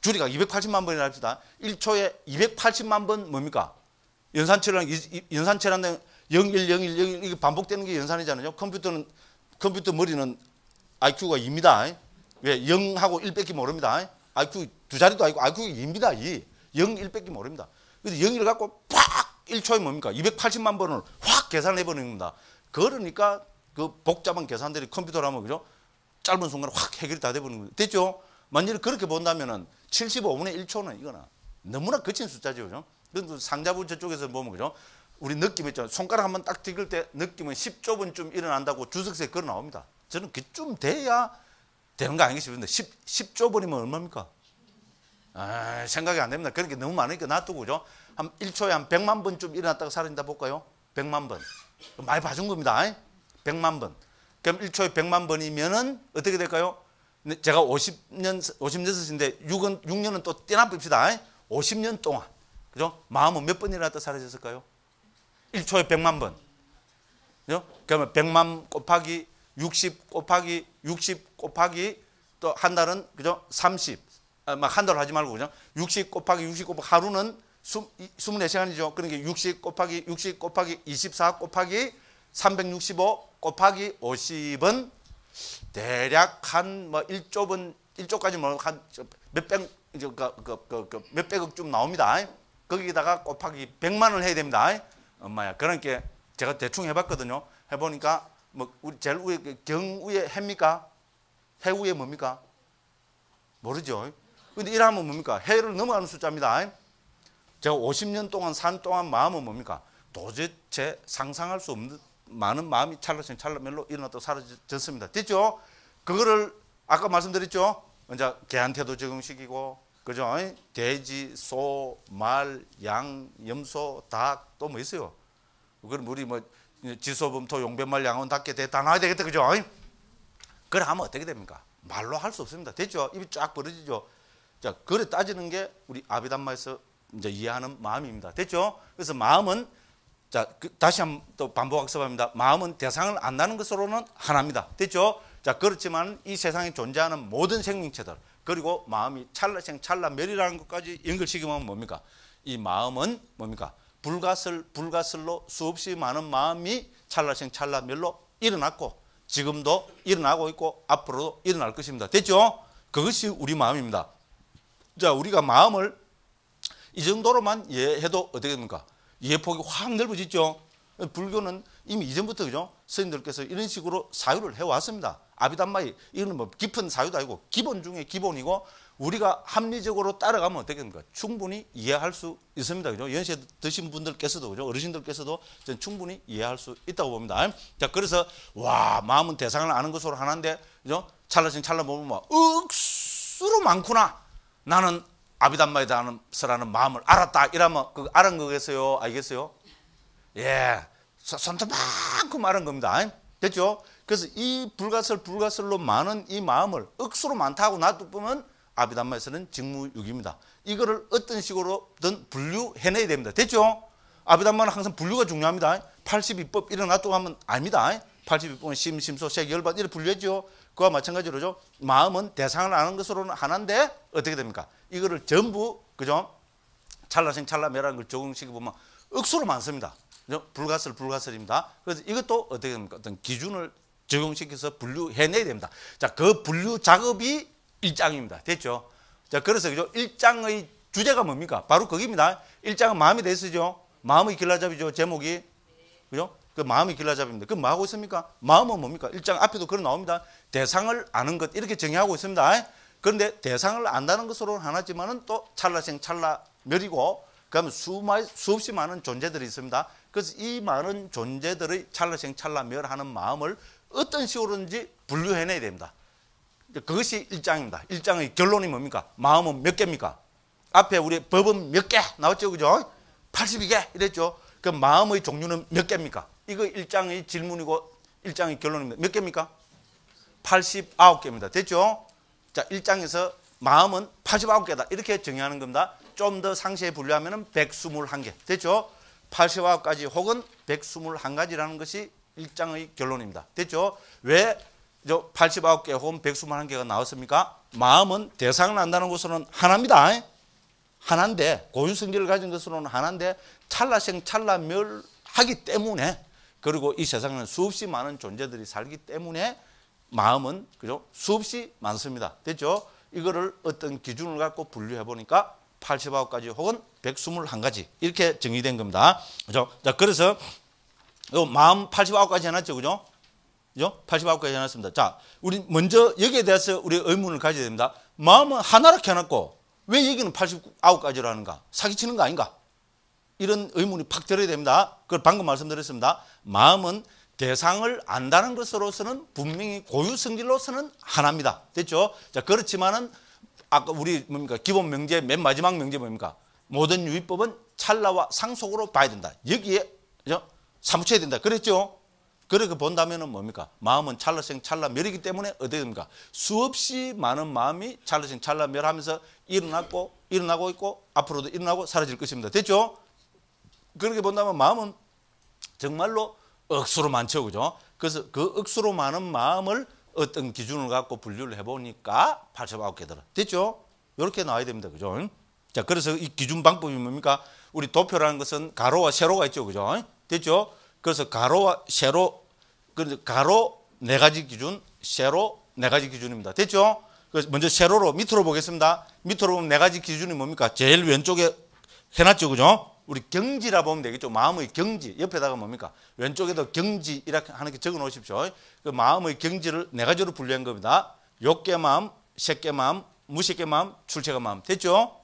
줄이가 280만 번이라 합시다. 1초에 280만 번 뭡니까? 연산치랑 연산치라는 01, 01, 01 이게 반복되는 게 연산이잖아요. 컴퓨터는 컴퓨터 머리는 IQ가 2입니다. 왜 0하고 1밖에 모릅니다. IQ 두 자리도 아니고 IQ가 2입니다. 2. 0, 1밖에 모릅니다. 근데 0을 갖고 팍 1초에 뭡니까? 280만 번을 확 계산해 버리는 겁니다. 그러니까 그 복잡한 계산들이 컴퓨터라면 그죠? 짧은 순간에 확 해결이 다 돼버리는 거예요. 됐죠? 만일 그렇게 본다면은 75분의 1초는 이거는 너무나 거친 숫자죠. 그죠? 그래서 상자부 저쪽에서 보면 그죠? 우리 느낌 있죠. 손가락 한번 딱 찍을 때 느낌은 10조 분쯤 일어난다고 주석세 걸어 나옵니다. 저는 그쯤 돼야 되는 거 아닌가 싶은데 10, 10조 분이면 얼마입니까? 아, 생각이 안 됩니다. 그렇게 너무 많으니까 놔두고 그죠? 한 1초에 한 100만 번쯤 일어났다가 사라진다 볼까요? 100만 번. 많이 봐준 겁니다. 100만 번. 그럼 1초에 100만 번이면은 어떻게 될까요? 네, 제가 50년 5 6신데 6은 6년은 또 떼나 봅시다. 50년 동안. 그죠? 마음은 몇번이라도 사라졌을까요? 1초에 100만 번. 그죠? 그러면 100만 곱하기 60 곱하기 60 곱하기 또 한 달은 그죠? 30. 아, 막한 달 하지 말고 그죠? 60 곱하기 60 곱하기 하루는 20, 24시간이죠. 그러니까 60 곱하기 60 곱하기 24 곱하기 365 곱하기 50은 대략 한뭐 1조분 1조까지 뭐 한 몇백 그러 그, 그, 그, 그 몇백억 좀 나옵니다. 거기다가 곱하기 100만 을 해야 됩니다. 엄마야. 그러니까 제가 대충 해봤거든요. 해보니까 뭐 우리 제일 위에 그 경우에 해입니까? 해우에 뭡니까? 모르죠. 근데 이하면 뭡니까? 해를 넘어가는 숫자입니다. 제가 50년 동안 산 동안 마음은 뭡니까? 도대체 상상할 수 없는 많은 마음이 찰나씩 찰나멜로 일어나도 사라졌습니다. 됐죠? 그거를 아까 말씀드렸죠? 이제 개한테도 적용시키고 그죠? 돼지, 소, 말, 양, 염소, 닭 또 뭐 있어요? 그럼 우리 뭐 지소범토 용변말 양은 닭게 대단하게 되겠다 그죠? 그걸 하면 어떻게 됩니까? 말로 할 수 없습니다. 됐죠? 입이 쫙 벌어지죠. 자, 그래 따지는 게 우리 아비담마에서 이제 이해하는 마음입니다. 됐죠? 그래서 마음은 자, 그, 다시 한 번 또 반복학습합니다. 마음은 대상을 안다는 것으로는 하나입니다. 됐죠? 자, 그렇지만 이 세상에 존재하는 모든 생명체들, 그리고 마음이 찰나생 찰나멸이라는 것까지 연결시키면 뭡니까? 이 마음은 뭡니까? 불가슬, 불가슬로 수없이 많은 마음이 찰나생 찰나멸로 일어났고, 지금도 일어나고 있고, 앞으로도 일어날 것입니다. 됐죠? 그것이 우리 마음입니다. 자, 우리가 마음을 이 정도로만 이해해도 어떻게 됩니까? 이해폭이 확 넓어지죠. 불교는 이미 이전부터 그죠? 스님들께서 이런 식으로 사유를 해왔습니다. 아비담마이 이거는 뭐 깊은 사유도 아니고 기본 중에 기본이고 우리가 합리적으로 따라가면 어떻게 됩니까? 충분히 이해할 수 있습니다. 그죠? 연세 드신 분들께서도 그죠? 어르신들께서도 충분히 이해할 수 있다고 봅니다. 자, 그래서 와, 마음은 대상을 아는 것으로 하나인데 그죠? 찰나씩 찰나 보면 뭐 억수로 많구나. 나는 아비단마에 대한서라는 마음을 알았다 이러면 그 아는 거겠어요? 알겠어요? 예, 손톱만큼 아는 겁니다. 됐죠? 그래서 이 불가설 불가설로 많은 이 마음을 억수로 많다고 놔두면 아비단마에서는 직무유기입니다. 이거를 어떤 식으로든 분류해내야 됩니다. 됐죠? 아비단마는 항상 분류가 중요합니다. 82법 일어나고 하면 아닙니다. 82법은 심, 심소, 색, 열반 이렇게 분류했죠. 그와 마찬가지로죠. 마음은 대상을 아는 것으로는 하나인데 어떻게 됩니까? 이거를 전부 그죠? 찰나생 찰나매라는 걸 적용시켜 보면 억수로 많습니다. 그죠? 불가설 불가설입니다. 그래서 이것도 어떻게 됩니까? 어떤 기준을 적용시켜서 분류해내야 됩니다. 자, 그 분류 작업이 일장입니다 됐죠? 자, 그래서 그죠? 일장의 주제가 뭡니까? 바로 거기입니다. 일장은 마음에 대해서죠. 마음의 길라잡이죠. 제목이. 그죠? 그 마음이 길라잡입니다. 그뭐 하고 있습니까? 마음은 뭡니까? 일장 앞에도 그런 나옵니다. 대상을 아는 것 이렇게 정의하고 있습니다. 그런데 대상을 안다는 것으로는 하나지만은 또 찰나생 찰나멸이고 그다음수 수없이 많은 존재들이 있습니다. 그래서 이 많은 존재들의 찰나생 찰나멸하는 마음을 어떤 식으로든지 분류해내야 됩니다. 그것이 일장입니다일장의 결론이 뭡니까? 마음은 몇 개입니까? 앞에 우리 법은 몇 개 나왔죠? 그죠? 82개 이랬죠? 그 마음의 종류는 몇 개입니까? 이거 1장의 질문이고 1장의 결론입니다. 몇 개입니까? 89개입니다. 됐죠? 자, 1장에서 마음은 89개다. 이렇게 정의하는 겁니다. 좀 더 상세히 분류하면 은 121개. 됐죠? 89가지 혹은 121가지라는 것이 1장의 결론입니다. 됐죠? 왜 89개 혹은 121개가 나왔습니까? 마음은 대상을 안다는 것으로는 하나입니다. 하나인데 고유성질을 가진 것으로는 하나인데 찰나생 찰나멸하기 때문에 그리고 이 세상에는 수없이 많은 존재들이 살기 때문에 마음은 그죠? 수없이 많습니다. 됐죠? 이거를 어떤 기준을 갖고 분류해 보니까 89가지 혹은 121가지 이렇게 정의된 겁니다. 그죠? 자, 그래서 요 마음 89가지 해놨죠. 그죠? 그죠? 89가지 해놨습니다. 자, 우리 먼저 여기에 대해서 우리 의문을 가져야 됩니다. 마음은 하나로 켜놨고왜 여기는 89가지라는가? 사기치는 거 아닌가? 이런 의문이 팍 들어야 됩니다. 그걸 방금 말씀드렸습니다. 마음은 대상을 안다는 것으로서는 분명히 고유 성질로서는 하나입니다. 됐죠? 자, 그렇지만은 아까 우리 뭡니까? 기본 명제 맨 마지막 명제 뭡니까? 모든 유의법은 찰나와 상속으로 봐야 된다. 여기에 그죠? 사무쳐야 된다. 그랬죠? 그렇게 본다면은 뭡니까? 마음은 찰나생 찰나멸이기 때문에 어떻게 됩니까? 수없이 많은 마음이 찰나생 찰나멸하면서 일어났고 일어나고 있고 앞으로도 일어나고 사라질 것입니다. 됐죠? 그렇게 본다면 마음은 정말로 억수로 많죠. 그죠? 그래서 그 억수로 많은 마음을 어떤 기준을 갖고 분류를 해보니까 89개더라. 됐죠? 이렇게 나와야 됩니다. 그죠? 자, 그래서 이 기준 방법이 뭡니까? 우리 도표라는 것은 가로와 세로가 있죠. 그죠? 됐죠? 그래서 가로와 세로, 가로 네 가지 기준, 세로 네 가지 기준입니다. 됐죠? 그래서 먼저 세로로 밑으로 보겠습니다. 밑으로 보면 네 가지 기준이 뭡니까? 제일 왼쪽에 해놨죠. 그죠? 우리 경지라 보면 되겠죠. 마음의 경지. 옆에다가 뭡니까? 왼쪽에도 경지 이렇게 하는 게 적어 놓으십시오. 그 마음의 경지를 네 가지로 분류한 겁니다. 욕계 마음, 새계 마음, 무색계 마음, 출체가 마음. 됐죠?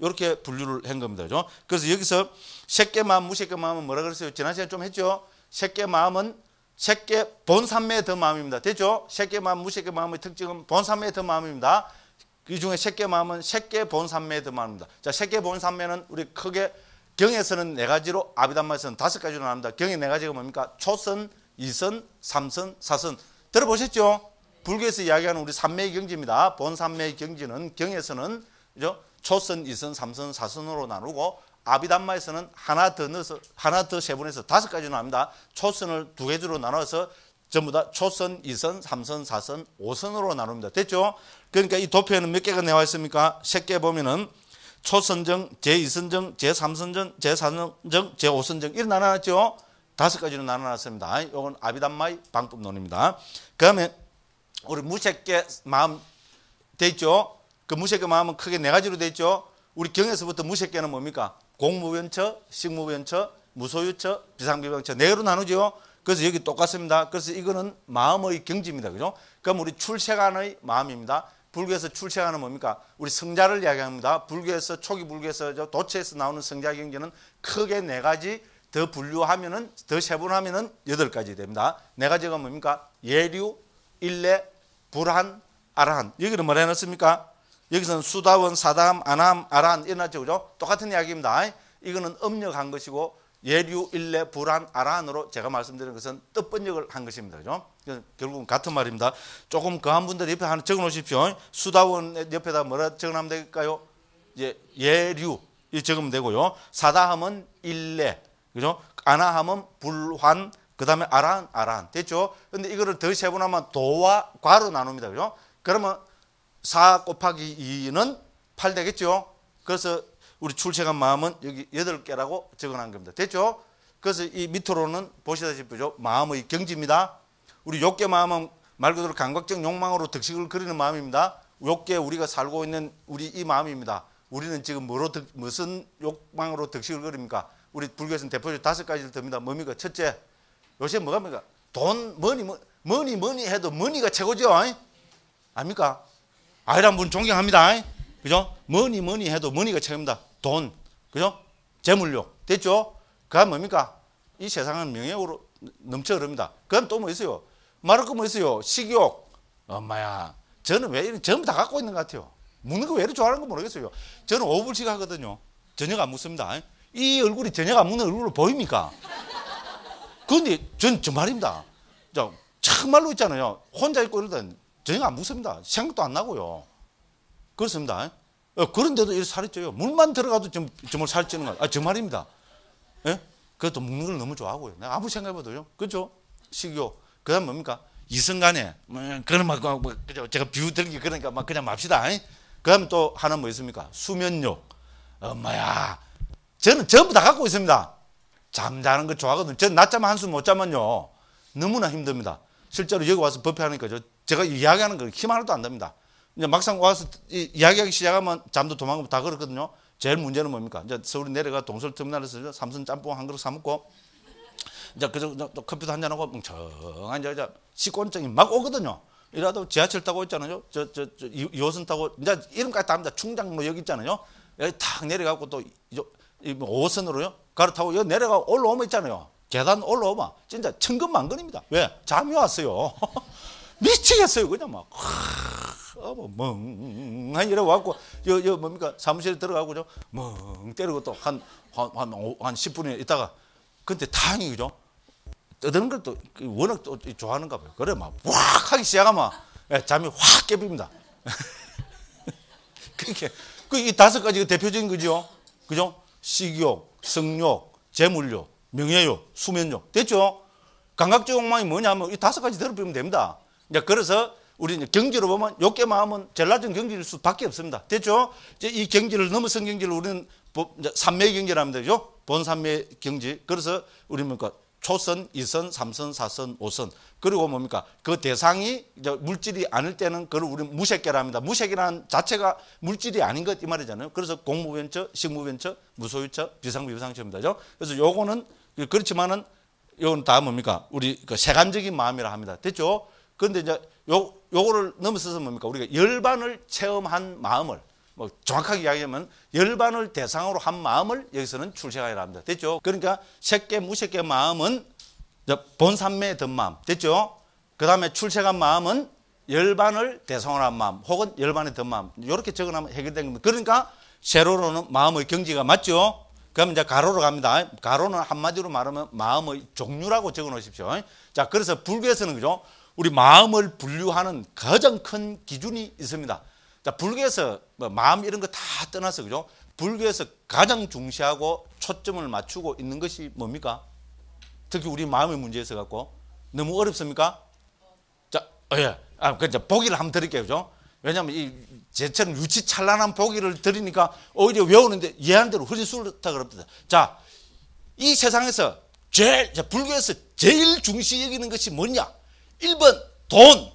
이렇게 분류를 한 겁니다. 그죠? 그래서 여기서 새계 마음, 무색계 마음은 뭐라 그랬어요? 지난 시간에 좀 했죠? 새계 마음은 새계 본삼매의 더 마음입니다. 됐죠? 새계 마음, 무색계 마음의 특징은 본삼매의 더 마음입니다. 이 중에 새끼 마음은 새끼 본산매의 마음입니다. 자, 새끼 본산매는 우리 크게 경에서는 네 가지로 아비단마에서는 다섯 가지로 나옵니다 경의 네 가지가 뭡니까? 초선, 이선, 삼선, 사선. 들어보셨죠? 불교에서 이야기하는 우리 삼매의 경지입니다. 본삼매의 경지는 경에서는 그죠? 초선, 이선, 삼선, 사선으로 나누고 아비단마에서는 하나 더 넣어서 하나 더 세분해서 다섯 가지로 나옵니다 초선을 두 개로 나눠서 전부 다 초선, 이선삼선사선오선으로 나눕니다. 됐죠? 그러니까 이 도표에는 몇 개가 나와 있습니까? 쉽개 보면은 초선정, 제2선정, 제3선정, 제4선정, 제5선정 이렇 나눠놨죠? 다섯 가지로 나눠놨습니다. 이건 아비단마이 방법론입니다. 그러면 우리 무색계 마음 돼 있죠? 그 무색계 마음은 크게 네 가지로 돼 있죠? 우리 경에서부터 무색계는 뭡니까? 공무변처, 식무변처, 무소유처, 비상비방처 네 개로 나누죠? 그래서 여기 똑같습니다. 그래서 이거는 마음의 경지입니다. 그죠? 그럼 우리 출세간의 마음입니다. 불교에서 출세가은 뭡니까? 우리 성자를 이야기합니다. 불교에서 초기 불교에서 도체에서 나오는 성자 경지는 크게 네 가지 더 분류하면은 더 세분하면은 여덟 가지 됩니다. 네 가지가 뭡니까? 예류, 일례, 불한, 아라한. 여기는 뭐라 해놨습니까? 여기서는 수다원, 사담, 안함, 아라한 일어났죠. 그죠? 똑같은 이야기입니다. 이거는 음력한 것이고 예류, 일레, 불안, 아란으로 제가 말씀드린 것은 뜻번역을 한 것입니다. 그죠? 결국은 같은 말입니다. 조금 그 한 분들 옆에 하나 적어 놓으십시오. 수다원 옆에다 뭐라 적어 놓으면 될까요? 예, 예류. 이 적으면 되고요. 사다함은 일레. 그죠? 아나함은 불환. 그 다음에 아란, 아란. 됐죠? 근데 이거를 더 세분하면 도와 과로 나눕니다. 그죠? 그러면 사 곱하기 이는팔 되겠죠? 그래서 우리 출첵한 마음은 여기 여덟 개라고 적어놓은 겁니다. 됐죠? 그래서 이 밑으로는 보시다시피죠. 마음의 경지입니다. 우리 욕계 마음은 말 그대로 감각적 욕망으로 득식을 그리는 마음입니다. 욕계 우리가 살고 있는 우리 이 마음입니다. 우리는 지금 뭐로 득, 무슨 욕망으로 득식을 그립니까? 우리 불교에서는 대표적으로 다섯 가지를 듭니다. 뭡니까? 첫째, 요새 뭐가뭡니까 돈, 뭐니, 뭐, 니 뭐니 해도 뭐니가 최고죠. 아닙니까 아이란 분 존경합니다. 그죠? 뭐니, 뭐니 해도 뭐니가 최고입니다. 돈, 그죠? 재물욕. 됐죠? 그가 뭡니까? 이 세상은 명예로 넘쳐 흐릅니다. 그건또뭐 있어요? 말할 거 뭐 있어요? 식욕. 엄마야. 저는 왜, 이런 전부 다 갖고 있는 것 같아요. 묻는 거 왜 이렇게 좋아하는 거 모르겠어요. 저는 오불가 하거든요. 전혀 안 묻습니다. 이 얼굴이 전혀 안 묻는 얼굴로 보입니까? 그런데 전 정말입니다. 자, 정말로 있잖아요. 혼자 있고 이러다 전혀 안 묻습니다. 생각도 안 나고요. 그렇습니다. 어, 그런데도 이 살이 쪄요. 물만 들어가도 정말 살 찌는 거야. 아, 정말입니다. 예? 그것도 먹는 걸 너무 좋아하고요. 내가 아무 생각해봐도요. 그죠? 식욕. 그 다음 뭡니까? 이성간에. 음, 뭐 그런 막, 막, 막, 그죠? 제가 비우들게 그러니까 막 그냥 맙시다. 예? 그 다음 또 하나 뭐 있습니까? 수면욕. 엄마야. 저는 전부 다 갖고 있습니다. 잠자는 거 좋아하거든요. 저는 낮잠 한숨 못 자면요. 너무나 힘듭니다. 실제로 여기 와서 법회 하니까 제가 이야기하는 거희망나도안됩니다 이제 막상 와서 이야기하기 시작하면 잠도 도망가고 다 그렇거든요. 제일 문제는 뭡니까? 이제 서울에 내려가 동설 서 터미널에서 삼선 짬뽕 한 그릇 사 먹고 이제 그저 또 커피도 한 잔 하고 멍청한 이제, 이제 증이막 오거든요. 이라도 지하철 타고 있잖아요. 저저저 2호선 타고 이제 이름까지 다 합니다. 충장로 여기 있잖아요. 여기 탁 내려가고 또 5호선으로요. 뭐 갈아타고 여기 내려가 올라오면 있잖아요. 계단 올라오면 진짜 천금만근입니다 왜? 잠이 왔어요. 미치겠어요. 그냥 막. 어머 뭐 멍한 이래 와갖고 여, 여 뭡니까 사무실에 들어가고 좀멍 때리고 또 한 한 한 1 0분이 있다가 근데 다행히 그죠 떠드는 것도 워낙 또 좋아하는가 봐요 그래 막확 하기 시작하면 예, 잠이 확 깨빕니다 그렇게 그 이 다섯 가지가 그 대표적인 거죠 그죠 식욕 성욕 재물욕 명예욕 수면욕 됐죠 감각적 욕망이 뭐냐면 이 다섯 가지 들어보면 됩니다 이제 그래서 우리는 경지로 보면 욕개 마음은 제라낮 경지일 수밖에 없습니다. 됐죠? 이제 이 경지를 넘어선 경지를 우리는 삼매 경지라면 되죠. 본삼매 경지. 그래서 우리 뭡니까? 초선, 이선삼선사선오선 그리고 뭡니까? 그 대상이 물질이 아닐 때는 그걸 우리 무색계라 합니다. 무색이라는 자체가 물질이 아닌 것 이 말이잖아요. 그래서 공무벤처, 식무벤처, 무소유처, 비상비상처입니다. 그래서 요거는 그렇지만은 요건 다 뭡니까? 우리 그 세간적인 마음이라 합니다. 됐죠? 그런데 이제 요, 요거를 넘어서서 뭡니까? 우리가 열반을 체험한 마음을 뭐 정확하게 이야기하면 열반을 대상으로 한 마음을 여기서는 출세가여라 합니다. 됐죠? 그러니까 새끼 무새끼 마음은 본산매에 든 마음. 됐죠? 그 다음에 출세한 마음은 열반을 대상으로 한 마음 혹은 열반에 든 마음. 이렇게 적어놓으면 해결된 겁니다. 그러니까 세로로는 마음의 경지가 맞죠? 그럼 이제 가로로 갑니다. 가로는 한마디로 말하면 마음의 종류라고 적어 놓으십시오. 자, 그래서 불교에서는 그죠? 우리 마음을 분류하는 가장 큰 기준이 있습니다. 자, 불교에서 뭐 마음 이런 거 다 떠나서 그죠? 불교에서 가장 중시하고 초점을 맞추고 있는 것이 뭡니까? 특히 우리 마음의 문제에서 갖고 너무 어렵습니까? 자, 어, 예. 아, 그 이제 보기를 한번 드릴게요. 그죠? 왜냐하면 이 제처럼 유치찬란한 보기를 들으니까 오히려 외우는데 예한 대로 흐리수르다 그럽니다. 자, 이 세상에서 제일 불교에서 제일 중시 여기는 것이 뭐냐? 1번 돈.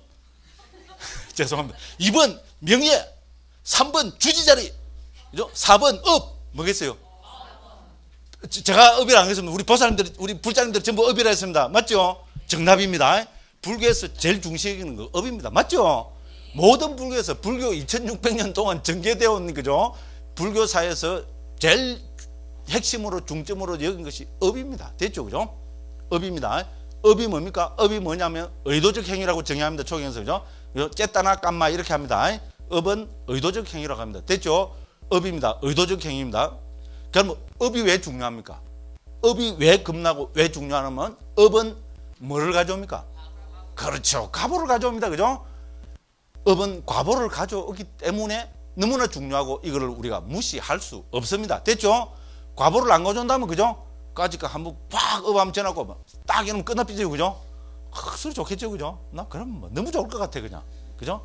죄송합니다. 2번 명예. 3번 주지자리. 그죠? 4번 업. 뭐겠어요? 제가 업이라 안 했습니다. 우리 보살님들 우리 불자님들 전부 업이라 했습니다. 맞죠? 정답입니다. 불교에서 제일 중시하는 거 업입니다. 맞죠? 모든 불교에서 불교 2600년 동안 전개되어 온그죠 불교사에서 제일 핵심으로 중점으로 여긴 것이 업입니다. 됐죠? 그죠? 업입니다. 업이 뭡니까? 업이 뭐냐면 의도적 행위라고 정의합니다. 초기에서 그죠? 쨌따나 깜마 이렇게 합니다. 업은 의도적 행위라고 합니다. 됐죠? 업입니다. 의도적 행위입니다. 그럼 업이 왜 중요합니까? 업이 왜 겁나고 왜 중요하냐면 업은 뭐를 가져옵니까? 그렇죠. 과보를 가져옵니다. 그죠? 업은 과보를 가져오기 때문에 너무나 중요하고 이거를 우리가 무시할 수 없습니다. 됐죠? 과보를 안 가져온다면 그죠? 까지까 한번 팍업암면놓고딱 이러면 끝나삐지 그죠? 소리 좋겠죠 그죠? 나 그럼 뭐 너무 좋을 것 같아 그냥 그죠?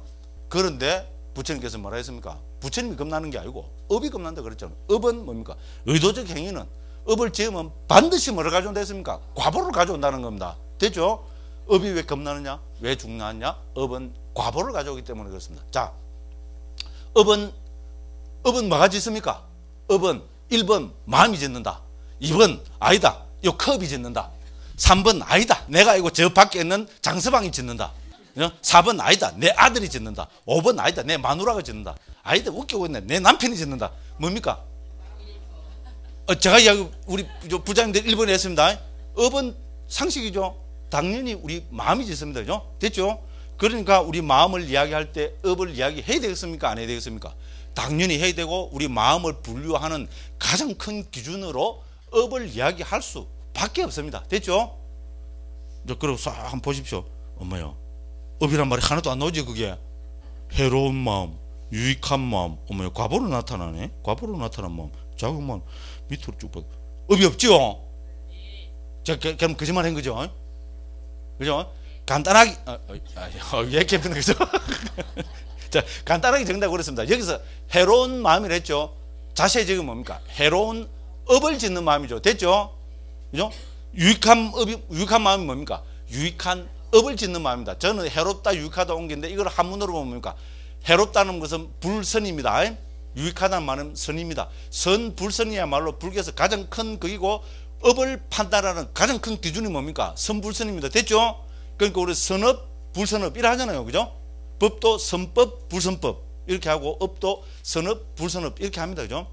그런데 부처님께서 뭐라 했습니까? 부처님이 겁나는 게 아니고 업이 겁난다 그랬잖아요 업은 뭡니까? 의도적 행위는 업을 지으면 반드시 뭐 가져온다 했습니까? 과보를 가져온다는 겁니다 됐죠? 업이 왜 겁나느냐? 왜 중요하냐? 업은 과보를 가져오기 때문에 그렇습니다 자 업은 업은 뭐가 짓습니까? 업은 1번 마음이 짓는다 2번 아니다. 요 컵이 짓는다. 3번 아니다. 내가 이거 저 밖에 있는 장서방이 짓는다. 4번 어? 아니다. 내 아들이 짓는다. 5번 아니다. 내 마누라가 짓는다. 아니다. 웃기고 있네. 내 남편이 짓는다. 뭡니까? 어, 제가 이야기 우리 부장님들 1번에 했습니다. 5번 상식이죠. 당연히 우리 마음이 짓습니다. 그죠? 됐죠? 그러니까 우리 마음을 이야기할 때 업을 이야기해야 되겠습니까? 안 해야 되겠습니까? 당연히 해야 되고 우리 마음을 분류하는 가장 큰 기준으로 업을 이야기할 수 밖에 없습니다. 됐죠? 자, 그리고 싹 한번 보십시오. 어머요. 업이란 말이 하나도 안 나오지, 그게. 해로운 마음, 유익한 마음, 어머요. 과보로 나타나네. 과보로 나타난 마음. 자그만 밑으로 쭉 뻗. 업이 없지 자, 그, 럼 거짓말 한 거죠? 그죠? 간단하게, 아, 아, 아, 예, 캡틴, 그죠? 자, 간단하게 정답 그렇습니다. 여기서 해로운 마음이랬죠? 자세히 지금 뭡니까? 해로운 업을 짓는 마음이죠. 됐죠? 그죠? 유익한 업이 유익한 마음이 뭡니까? 유익한 업을 짓는 마음입니다. 저는 해롭다 유익하다 온 옮긴데 이걸 한문으로 보면 뭡니까? 해롭다는 것은 불선입니다. 유익하다는 말은 선입니다. 선 불선이야말로 불교에서 가장 큰 그이고 업을 판단하는 가장 큰 기준이 뭡니까? 선불선입니다. 됐죠? 그러니까 우리 선업, 불선업 이라 하잖아요. 그죠? 법도 선법, 불선법 이렇게 하고 업도 선업, 불선업 이렇게 합니다. 그죠?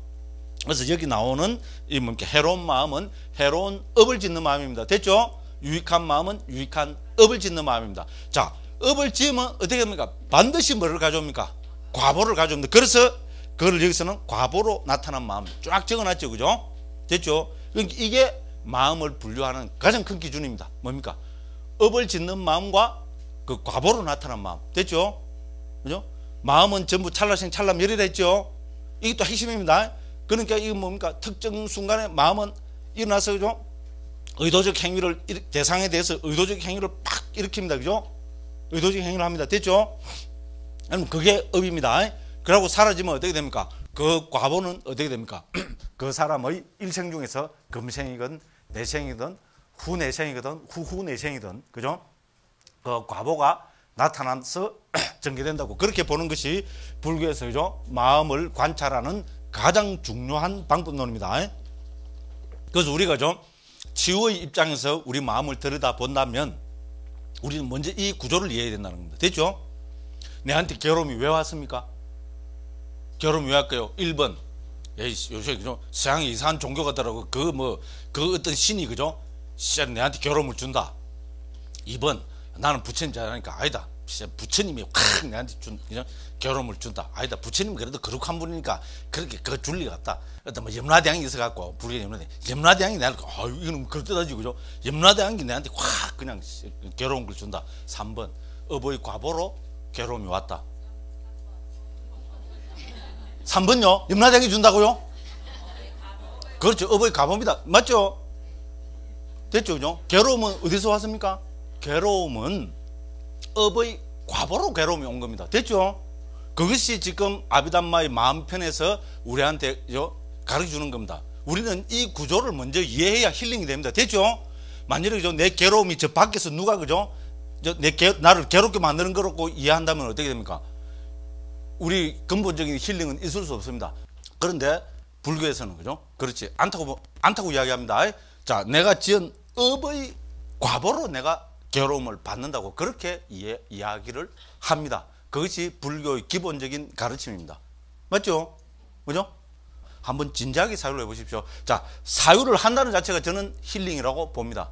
그래서 여기 나오는 이 뭔가 해로운 마음은 해로운 업을 짓는 마음입니다. 됐죠? 유익한 마음은 유익한 업을 짓는 마음입니다. 자, 업을 지으면 어떻게 됩니까? 반드시 뭐를 가져옵니까? 과보를 가져옵니다. 그래서 그걸 여기서는 과보로 나타난 마음 쫙 적어놨죠. 그죠? 됐죠? 그러니까 이게 마음을 분류하는 가장 큰 기준입니다. 뭡니까? 업을 짓는 마음과 그 과보로 나타난 마음. 됐죠? 그죠? 마음은 전부 찰나생 찰나멸이됐죠 이게 또 핵심입니다. 그러니까 이게 뭡니까? 특정 순간에 마음은 일어나서 그죠? 의도적 행위를 대상에 대해서 의도적 행위를 팍 일으킵니다. 그죠? 의도적 행위를 합니다. 됐죠? 그럼 그게 업입니다. 그러고 사라지면 어떻게 됩니까? 그 과보는 어떻게 됩니까? 그 사람의 일생 중에서 금생이건 내생이든 후내생이든 후후내생이든 그죠? 그 과보가 나타나서 전개된다고 그렇게 보는 것이 불교에서 그죠? 마음을 관찰하는 가장 중요한 방법론입니다. 그래서 우리가 좀 치유의 입장에서 우리 마음을 들여다 본다면 우리는 먼저 이 구조를 이해해야 된다는 겁니다. 됐죠? 내한테 괴로움이 왜 왔습니까? 괴로움이 왜 왔까요? 1번. 요새 그죠? 서 이상한 종교 같더라고. 그 뭐, 그 어떤 신이 그죠? 시작 내한테 괴로움을 준다. 2번. 나는 부처님 잘하니까 아니다. 부처님이 확 내한테 준, 그죠? 결혼을 준다. 아니다. 부처님 그래도 거룩한 분이니까 그렇게 그줄리 같다. 그랬다 그러니까 뭐 염라대왕이 있어갖고 불교 염라대 염라대왕이 내가 테아 이거는 그럴듯하지 그죠? 염라대왕이 내한테 확 그냥 괴로운걸 준다. 3번 어버이 과보로 괴로움이 왔다. 3번요? 염라대왕이 준다고요? 그렇죠. 어버이 과보입니다. 맞죠? 됐죠, 그죠? 괴로움은 어디서 왔습니까? 괴로움은 어버이 과보로 괴로움이 온 겁니다. 됐죠? 그것이 지금 아비담마의 마음 편에서 우리한테 가르쳐 주는 겁니다. 우리는 이 구조를 먼저 이해해야 힐링이 됩니다. 됐죠? 만일에 그죠? 내 괴로움이 저 밖에서 누가 그죠? 내 개, 나를 괴롭게 만드는 거라고 이해한다면 어떻게 됩니까? 우리 근본적인 힐링은 있을 수 없습니다. 그런데 불교에서는 그죠? 그렇지 않다고 안타고 이야기합니다. 자, 내가 지은 업의 과보로 내가 괴로움을 받는다고 그렇게 이해, 이야기를 합니다. 그것이 불교의 기본적인 가르침입니다. 맞죠? 그죠? 한번 진지하게 사유를 해보십시오. 자, 사유를 한다는 자체가 저는 힐링이라고 봅니다.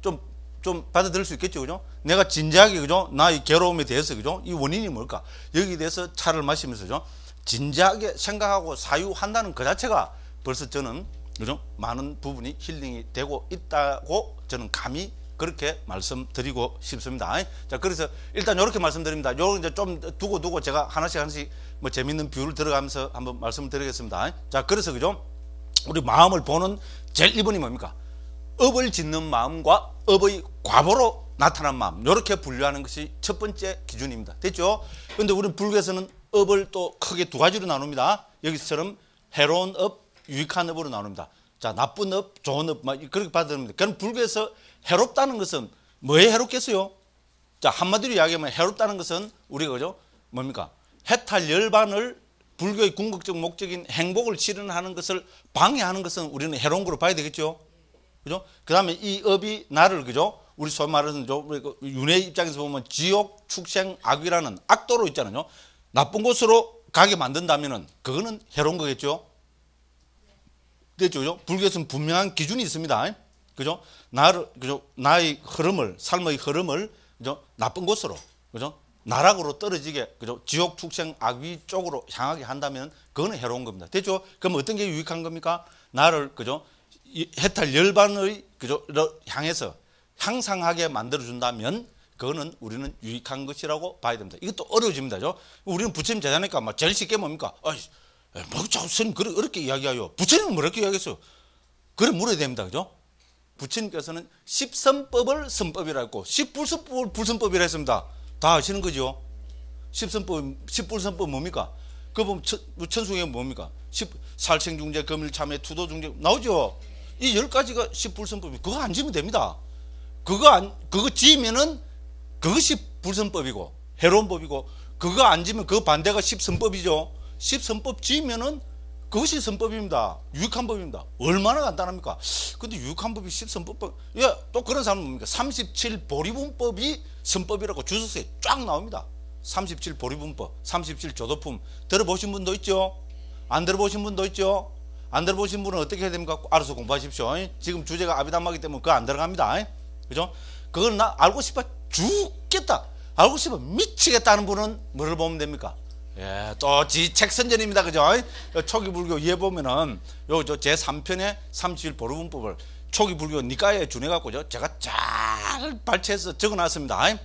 좀, 좀 받아들일 수 있겠죠, 그죠? 내가 진지하게, 그죠? 나의 괴로움에 대해서, 그죠? 이 원인이 뭘까? 여기에 대해서 차를 마시면서, 그죠? 진지하게 생각하고 사유한다는 그 자체가 벌써 저는, 그죠? 많은 부분이 힐링이 되고 있다고 저는 감히 그렇게 말씀드리고 싶습니다. 자, 그래서 일단 이렇게 말씀드립니다. 요걸 이제 좀 두고 두고 제가 하나씩 하나씩 뭐 재밌는 뷰를 들어가면서 한번 말씀드리겠습니다. 자, 그래서 그죠? 우리 마음을 보는 제일 1번이 뭡니까? 업을 짓는 마음과 업의 과보로 나타난 마음 이렇게 분류하는 것이 첫 번째 기준입니다. 됐죠? 그런데 우리 불교에서는 업을 또 크게 두 가지로 나눕니다. 여기처럼 해로운 업, 유익한 업으로 나눕니다. 자, 나쁜 업, 좋은 업, 막 그렇게 받아들입니다. 그럼 불교에서 해롭다는 것은 뭐에 해롭겠어요? 자, 한마디로 이야기하면 해롭다는 것은 우리가 그죠? 뭡니까? 해탈 열반을 불교의 궁극적 목적인 행복을 실현하는 것을 방해하는 것은 우리는 해로운 거로 봐야 되겠죠. 그죠? 그다음에 이 업이 나를 그죠? 우리 소위 말하는 그 윤회 입장에서 보면 지옥, 축생, 악이라는 악도로 있잖아요. 나쁜 곳으로 가게 만든다면은 그거는 해로운 거겠죠. 됐죠? 그렇죠? 그죠? 불교에서는 분명한 기준이 있습니다. 그죠? 나를 그죠? 나의 흐름을 삶의 흐름을 그죠? 나쁜 곳으로 그죠? 나락으로 떨어지게 그죠? 지옥 축생 악귀 쪽으로 향하게 한다면 그거는 해로운 겁니다. 됐죠? 그럼 어떤 게 유익한 겁니까? 나를 그죠? 해탈 열반의 그죠? 향해서 향상하게 만들어 준다면 그거는 우리는 유익한 것이라고 봐야 됩니다. 이것도 어려워집니다죠. 우리는 부처님 제자니까 막 뭐 제일 쉽게 뭡니까? 아이, 뭐 자꾸 스님 그렇게 어게 이야기하요. 부처님은 뭐렇게 이야기했어요? 그래 물어야 됩니다. 그죠? 부처님께서는 십선법을 선법이라고 십불선법을 불선법이라 했습니다. 다 아시는 거죠? 십선법, 십불선법 뭡니까? 그 보면 천수경에 뭡니까? 십, 살생중재, 금일참회, 투도중재 나오죠? 이 열 가지가 십불선법이 그거 안 지면 됩니다. 그거 안, 그거 지면은 그것이 불선법이고 해로운 법이고 그거 안 지면 그 반대가 십선법이죠. 십선법 지면은 그것이 선법입니다. 유익한 법입니다. 얼마나 간단합니까? 근데 유익한 법이 1선법 예, 또 그런 사람 뭡니까? 37보리분법이 선법이라고 주석서에 쫙 나옵니다. 37보리분법, 37조도품. 들어보신 분도 있죠? 안 들어보신 분도 있죠? 안 들어보신 분은 어떻게 해야 됩니까? 알아서 공부하십시오. 지금 주제가 아비담마기 때문에 그거 안 들어갑니다. 그죠? 그걸 나 알고 싶어 죽겠다. 알고 싶어 미치겠다는 분은 뭐를 보면 됩니까? 예, 또 지책 선전입니다. 그죠? 초기 불교 이해 보면은 요 저 제3편에 30일 보름법을 초기 불교 니까에 준해 갖고죠. 제가 잘 발췌해서 적어 놨습니다.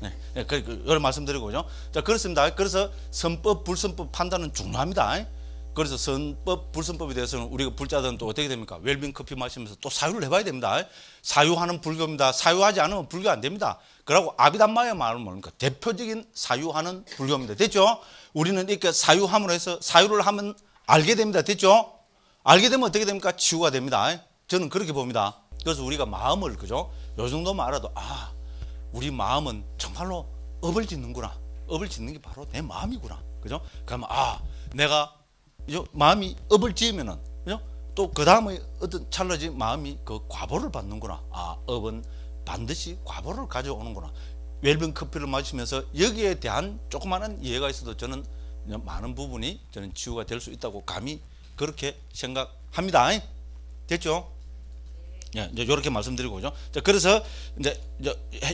네, 네, 그, 그, 여러 말씀드리고요. 자, 그렇습니다. 그래서 선법, 불선법 판단은 중요합니다. 그래서 선법, 불선법에 대해서는 우리가 그 불자들은 또 어떻게 됩니까? 웰빙 커피 마시면서 또 사유를 해봐야 됩니다. 사유하는 불교입니다. 사유하지 않으면 불교 안 됩니다. 그리고 아비담마의 말은 뭡니까? 대표적인 사유하는 불교입니다. 됐죠? 우리는 이렇게 사유함으로 해서 사유를 하면 알게 됩니다. 됐죠? 알게 되면 어떻게 됩니까? 치유가 됩니다. 저는 그렇게 봅니다. 그래서 우리가 마음을 그죠? 요 정도만 알아도 아 우리 마음은 정말로 업을 짓는구나. 업을 짓는 게 바로 내 마음이구나. 그죠? 그러면 아 내가 그 마음이 업을 지으면은 그죠? 또 그 다음에 어떤 찰나지 마음이 그 과보를 받는구나. 아 업은 반드시 과보를 가져오는구나. 웰빙 커피를 마시면서 여기에 대한 조그마한 이해가 있어도 저는 많은 부분이 저는 치유가 될 수 있다고 감히 그렇게 생각합니다. 됐죠? 예, 이제 이렇게 말씀드리고죠. 자, 그래서 이제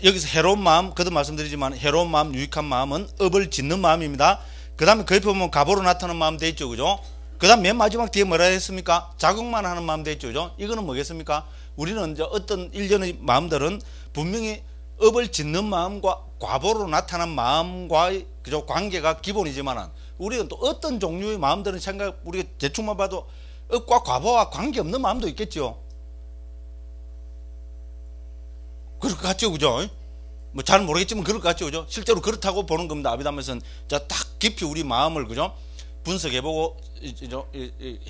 여기서 해로운 마음, 그도 말씀드리지만 해로운 마음, 유익한 마음은 업을 짓는 마음입니다. 그다음에 그에 보면 가보로 나타나는 마음 돼 있죠, 그죠? 그다음 맨 마지막 뒤에 뭐라 했습니까? 자극만 하는 마음 돼 있죠, 그죠? 이거는 뭐겠습니까? 우리는 이제 어떤 일련의 마음들은 분명히 업을 짓는 마음과 과보로 나타난 마음과의 그저 관계가 기본이지만 우리는 또 어떤 종류의 마음들은 생각 우리가 대충만 봐도 업과 과보와 관계없는 마음도 있겠죠. 그럴 것 같죠, 그죠? 뭐 잘 모르겠지만 그럴 것 같죠, 그죠? 실제로 그렇다고 보는 겁니다. 아비담에서딱 깊이 우리 마음을 그죠 분석해보고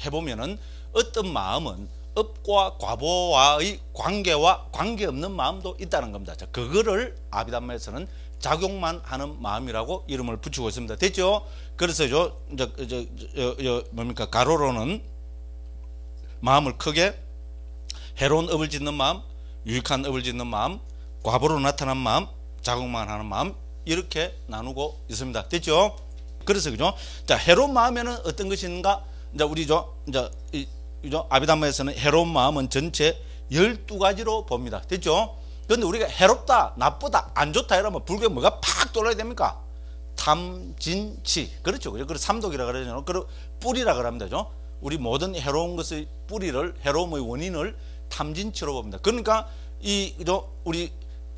해보면은 어떤 마음은 업과 과보와의 관계와 관계없는 마음도 있다는 겁니다. 자, 그거를 아비담마에서는 작용만 하는 마음이라고 이름을 붙이고 있습니다. 됐죠? 그래서 저, 저, 저, 저, 저 뭡니까? 가로로는 마음을 크게 해로운 업을 짓는 마음, 유익한 업을 짓는 마음, 과보로 나타난 마음, 작용만 하는 마음 이렇게 나누고 있습니다. 됐죠? 그래서 그죠? 자, 해로운 마음에는 어떤 것인가? 이제 우리 저 이제 이, 아비다마에서는 해로운 마음은 전체 12가지로 봅니다. 됐죠? 그런데 우리가 해롭다, 나쁘다, 안 좋다 이러면 불교에 뭐가 팍떠올야 됩니까? 탐진치. 그렇죠. 그리고 삼독이라 그러잖아요. 그리고 뿌리라 그러면 되죠. 우리 모든 해로운 것의 뿌리를, 해로움의 원인을 탐진치로 봅니다. 그러니까 이, 그죠? 우리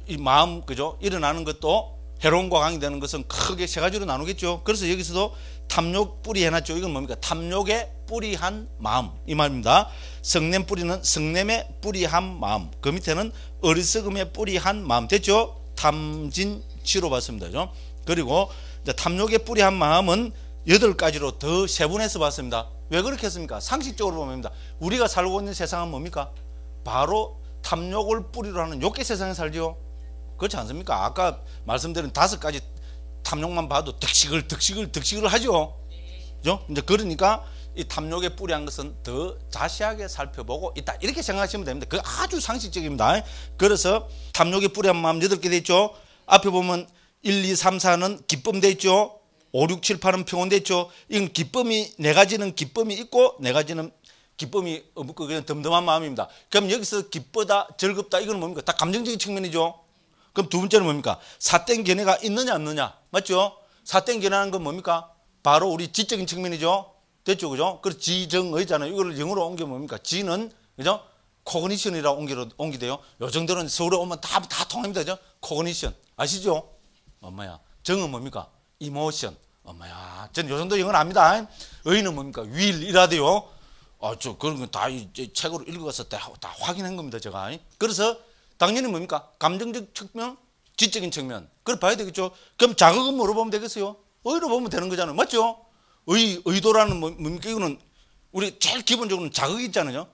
이 마음, 그죠? 일어나는 것도 해로움과 강의되는 것은 크게 세 가지로 나누겠죠. 그래서 여기서도 탐욕 뿌리 해놨죠. 이건 뭡니까? 탐욕의 뿌리한 마음 이 말입니다. 성냄 뿌리는 성냄의 뿌리한 마음 그 밑에는 어리석음의 뿌리한 마음 됐죠? 탐진치로 봤습니다. 죠 그리고 탐욕의 뿌리한 마음은 여덟 가지로 더 세분해서 봤습니다. 왜 그렇게 했습니까? 상식적으로 보면 됩니다. 우리가 살고 있는 세상은 뭡니까? 바로 탐욕을 뿌리로 하는 욕계 세상에 살지요. 그렇지 않습니까? 아까 말씀드린 다섯 가지 탐욕만 봐도 득식을 득식을 득식을 하죠. 그죠? 이제 그러니까 이 탐욕의 뿌리한 것은 더 자세하게 살펴보고 있다. 이렇게 생각하시면 됩니다. 그 아주 상식적입니다. 그래서 탐욕의 뿌리한 마음 여덟 개 됐죠. 앞에 보면 1, 2, 3, 4는 기쁨 됐죠. 5, 6, 7, 8은 평온 됐죠. 이건 기쁨이 네 가지는 기쁨이 있고 네 가지는 기쁨이 없고 그냥 덤덤한 마음입니다. 그럼 여기서 기쁘다, 즐겁다 이건 뭡니까? 다 감정적인 측면이죠. 그럼 두 번째는 뭡니까? 사땡 견해가 있느냐 없느냐 맞죠? 사땡 견해라는 건 뭡니까? 바로 우리 지적인 측면이죠. 됐죠, 그죠? 그래서 지정의잖아요. 이걸 영어로 옮겨 뭡니까? 지는, 그죠? 코그니션이라 고옮기 옮기대요. 요 정도는 서울에 오면 다, 다 통합니다. 그죠? 코그니션. 아시죠? 엄마야. 정은 뭡니까? 이모션. 엄마야. 전 요 정도 영어를 압니다. 의는 뭡니까? 윌이라대요. 아, 저 그런 건다 책으로 읽어서 다, 다 확인한 겁니다. 제가. 그래서 당연히 뭡니까? 감정적 측면, 지적인 측면. 그걸 봐야 되겠죠. 그럼 자극은 물어보면 되겠어요. 의로 보면 되는 거잖아요. 맞죠? 의, 의도라는 뭡니까? 이거는 우리 제일 기본적으로는 자극 이 있잖아요.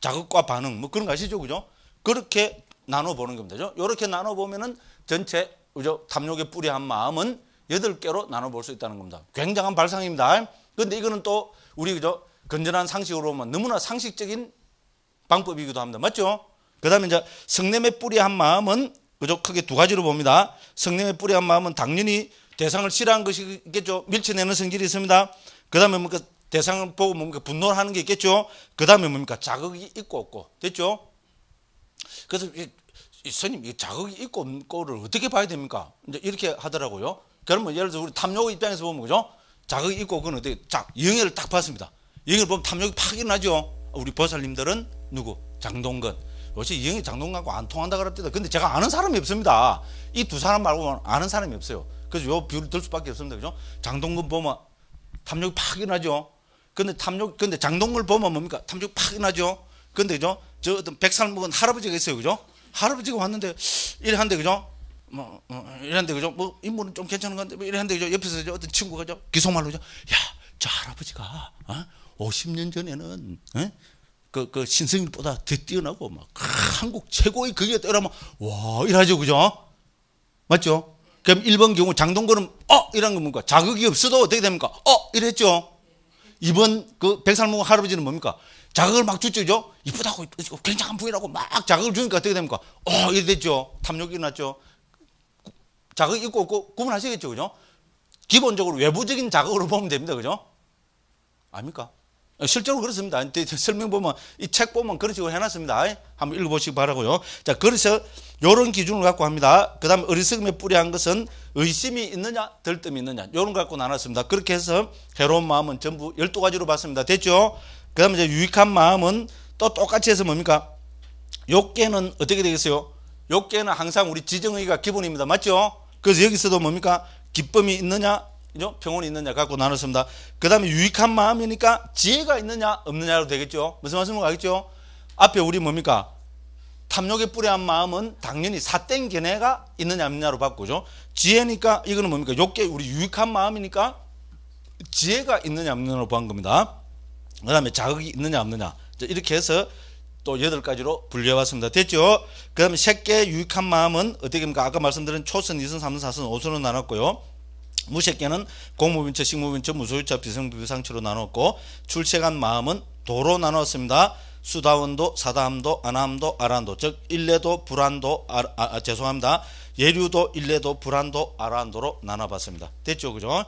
자극과 반응 뭐 그런 거 아시죠? 그죠? 그렇게 나눠보는 겁니다. 죠 이렇게 나눠보면은 전체 그죠? 탐욕의 뿌리한 마음은 여덟 개로 나눠볼 수 있다는 겁니다. 굉장한 발상입니다. 그런데 이거는 또 우리 그죠? 건전한 상식으로 보면 너무나 상식적인 방법이기도 합니다. 맞죠? 그 다음에 이제 성냄의 뿌리한 마음은 그저 크게 두 가지로 봅니다. 성냄의 뿌리한 마음은 당연히 대상을 싫어하는 것이 있겠죠. 밀쳐내는 성질이 있습니다. 그 다음에 뭡니까? 대상을 보고 뭡니까? 분노를 하는 게 있겠죠. 그 다음에 뭡니까? 자극이 있고 없고. 됐죠? 그래서 이, 이 스님, 이 자극이 있고 없고를 어떻게 봐야 됩니까? 이제 이렇게 하더라고요. 그러면 예를 들어 우리 탐욕 입장에서 보면 그죠? 자극이 있고 그건 어떻게, 자, 영예를 딱 봤습니다. 영예를 보면 탐욕이 팍 일어나죠. 우리 보살님들은 누구? 장동건. 역시 영예 장동건하고 안 통한다 그랬대요. 근데 제가 아는 사람이 없습니다. 이 두 사람 말고 아는 사람이 없어요. 그래서 요 비율을 들 수밖에 없습니다. 그죠? 장동건 보면 탐욕이 팍 일어나죠. 근데 탐욕, 근데 장동건을 보면 뭡니까? 탐욕이 팍 일어나죠. 근데 그죠? 저 어떤 백살 먹은 할아버지가 있어요. 그죠? 할아버지가 왔는데 이래 한데 그죠? 뭐, 어, 뭐, 이래 한데 그죠? 뭐 인물은 좀 괜찮은 건데 뭐 이래 한데 그죠? 옆에서 저 어떤 친구가 죠 기속말로 그죠 야, 저 할아버지가 어? 50년 전에는 어? 그, 그 신승일보다 더 뛰어나고 막 한국 최고의 그게 떠라면 와 이러죠 그죠? 맞죠? 그럼 1번 경우 장동건은 어 이런 거 뭡니까? 자극이 없어도 어떻게 됩니까? 어 이랬죠. 이번그 백살목 할아버지는 뭡니까? 자극을 막 주죠. 이쁘다고 굉장한 부위라고막 자극을 주니까 어떻게 됩니까? 어이랬죠 탐욕이 났죠. 자극 이 있고 없고 구분하시겠죠. 그죠? 기본적으로 외부적인 자극으로 보면 됩니다. 그죠? 아닙니까? 어, 실제로 그렇습니다. 설명 보면 이 책 보면 그런 식으로 해놨습니다. 한번 읽어보시기 바라고요. 자 그래서 요런 기준을 갖고 합니다. 그 다음 에 어리석음에 뿌리한 것은 의심이 있느냐 덜뜸이 있느냐 요런 갖고 나눴습니다. 그렇게 해서 해로운 마음은 전부 열두 가지로 봤습니다. 됐죠? 그 다음에 이제 유익한 마음은 또 똑같이 해서 뭡니까? 욕계는 어떻게 되겠어요? 욕계는 항상 우리 지정의가 기본입니다. 맞죠? 그래서 여기서도 뭡니까? 기쁨이 있느냐 그죠? 평온이 있느냐 갖고 나눴습니다. 그 다음에 유익한 마음이니까 지혜가 있느냐 없느냐로 되겠죠. 무슨 말씀을 가겠죠? 앞에 우리 뭡니까? 탐욕에 뿌려한 마음은 당연히 사땡 견해가 있느냐 없느냐로 바꾸죠. 지혜니까 이거는 뭡니까? 욕게 우리 유익한 마음이니까 지혜가 있느냐 없느냐로 보한 겁니다. 그 다음에 자극이 있느냐 없느냐 이렇게 해서 또 여덟 가지로 분류해봤습니다 됐죠? 그 다음에 새끼의 유익한 마음은 어떻게 됩니까? 아까 말씀드린 초선, 이선, 삼선, 사선, 오선으로 나눴고요. 무색계는 공무변처, 식무변처, 무소유처비성부 상처로 나눴고 출세한 마음은 도로 나눴습니다. 수다원도, 사담도, 안함도, 아란도 즉 일례도, 불안도, 아, 아, 죄송합니다. 예류도, 일례도, 불안도, 아란도로 나눠봤습니다. 됐죠? 그죠?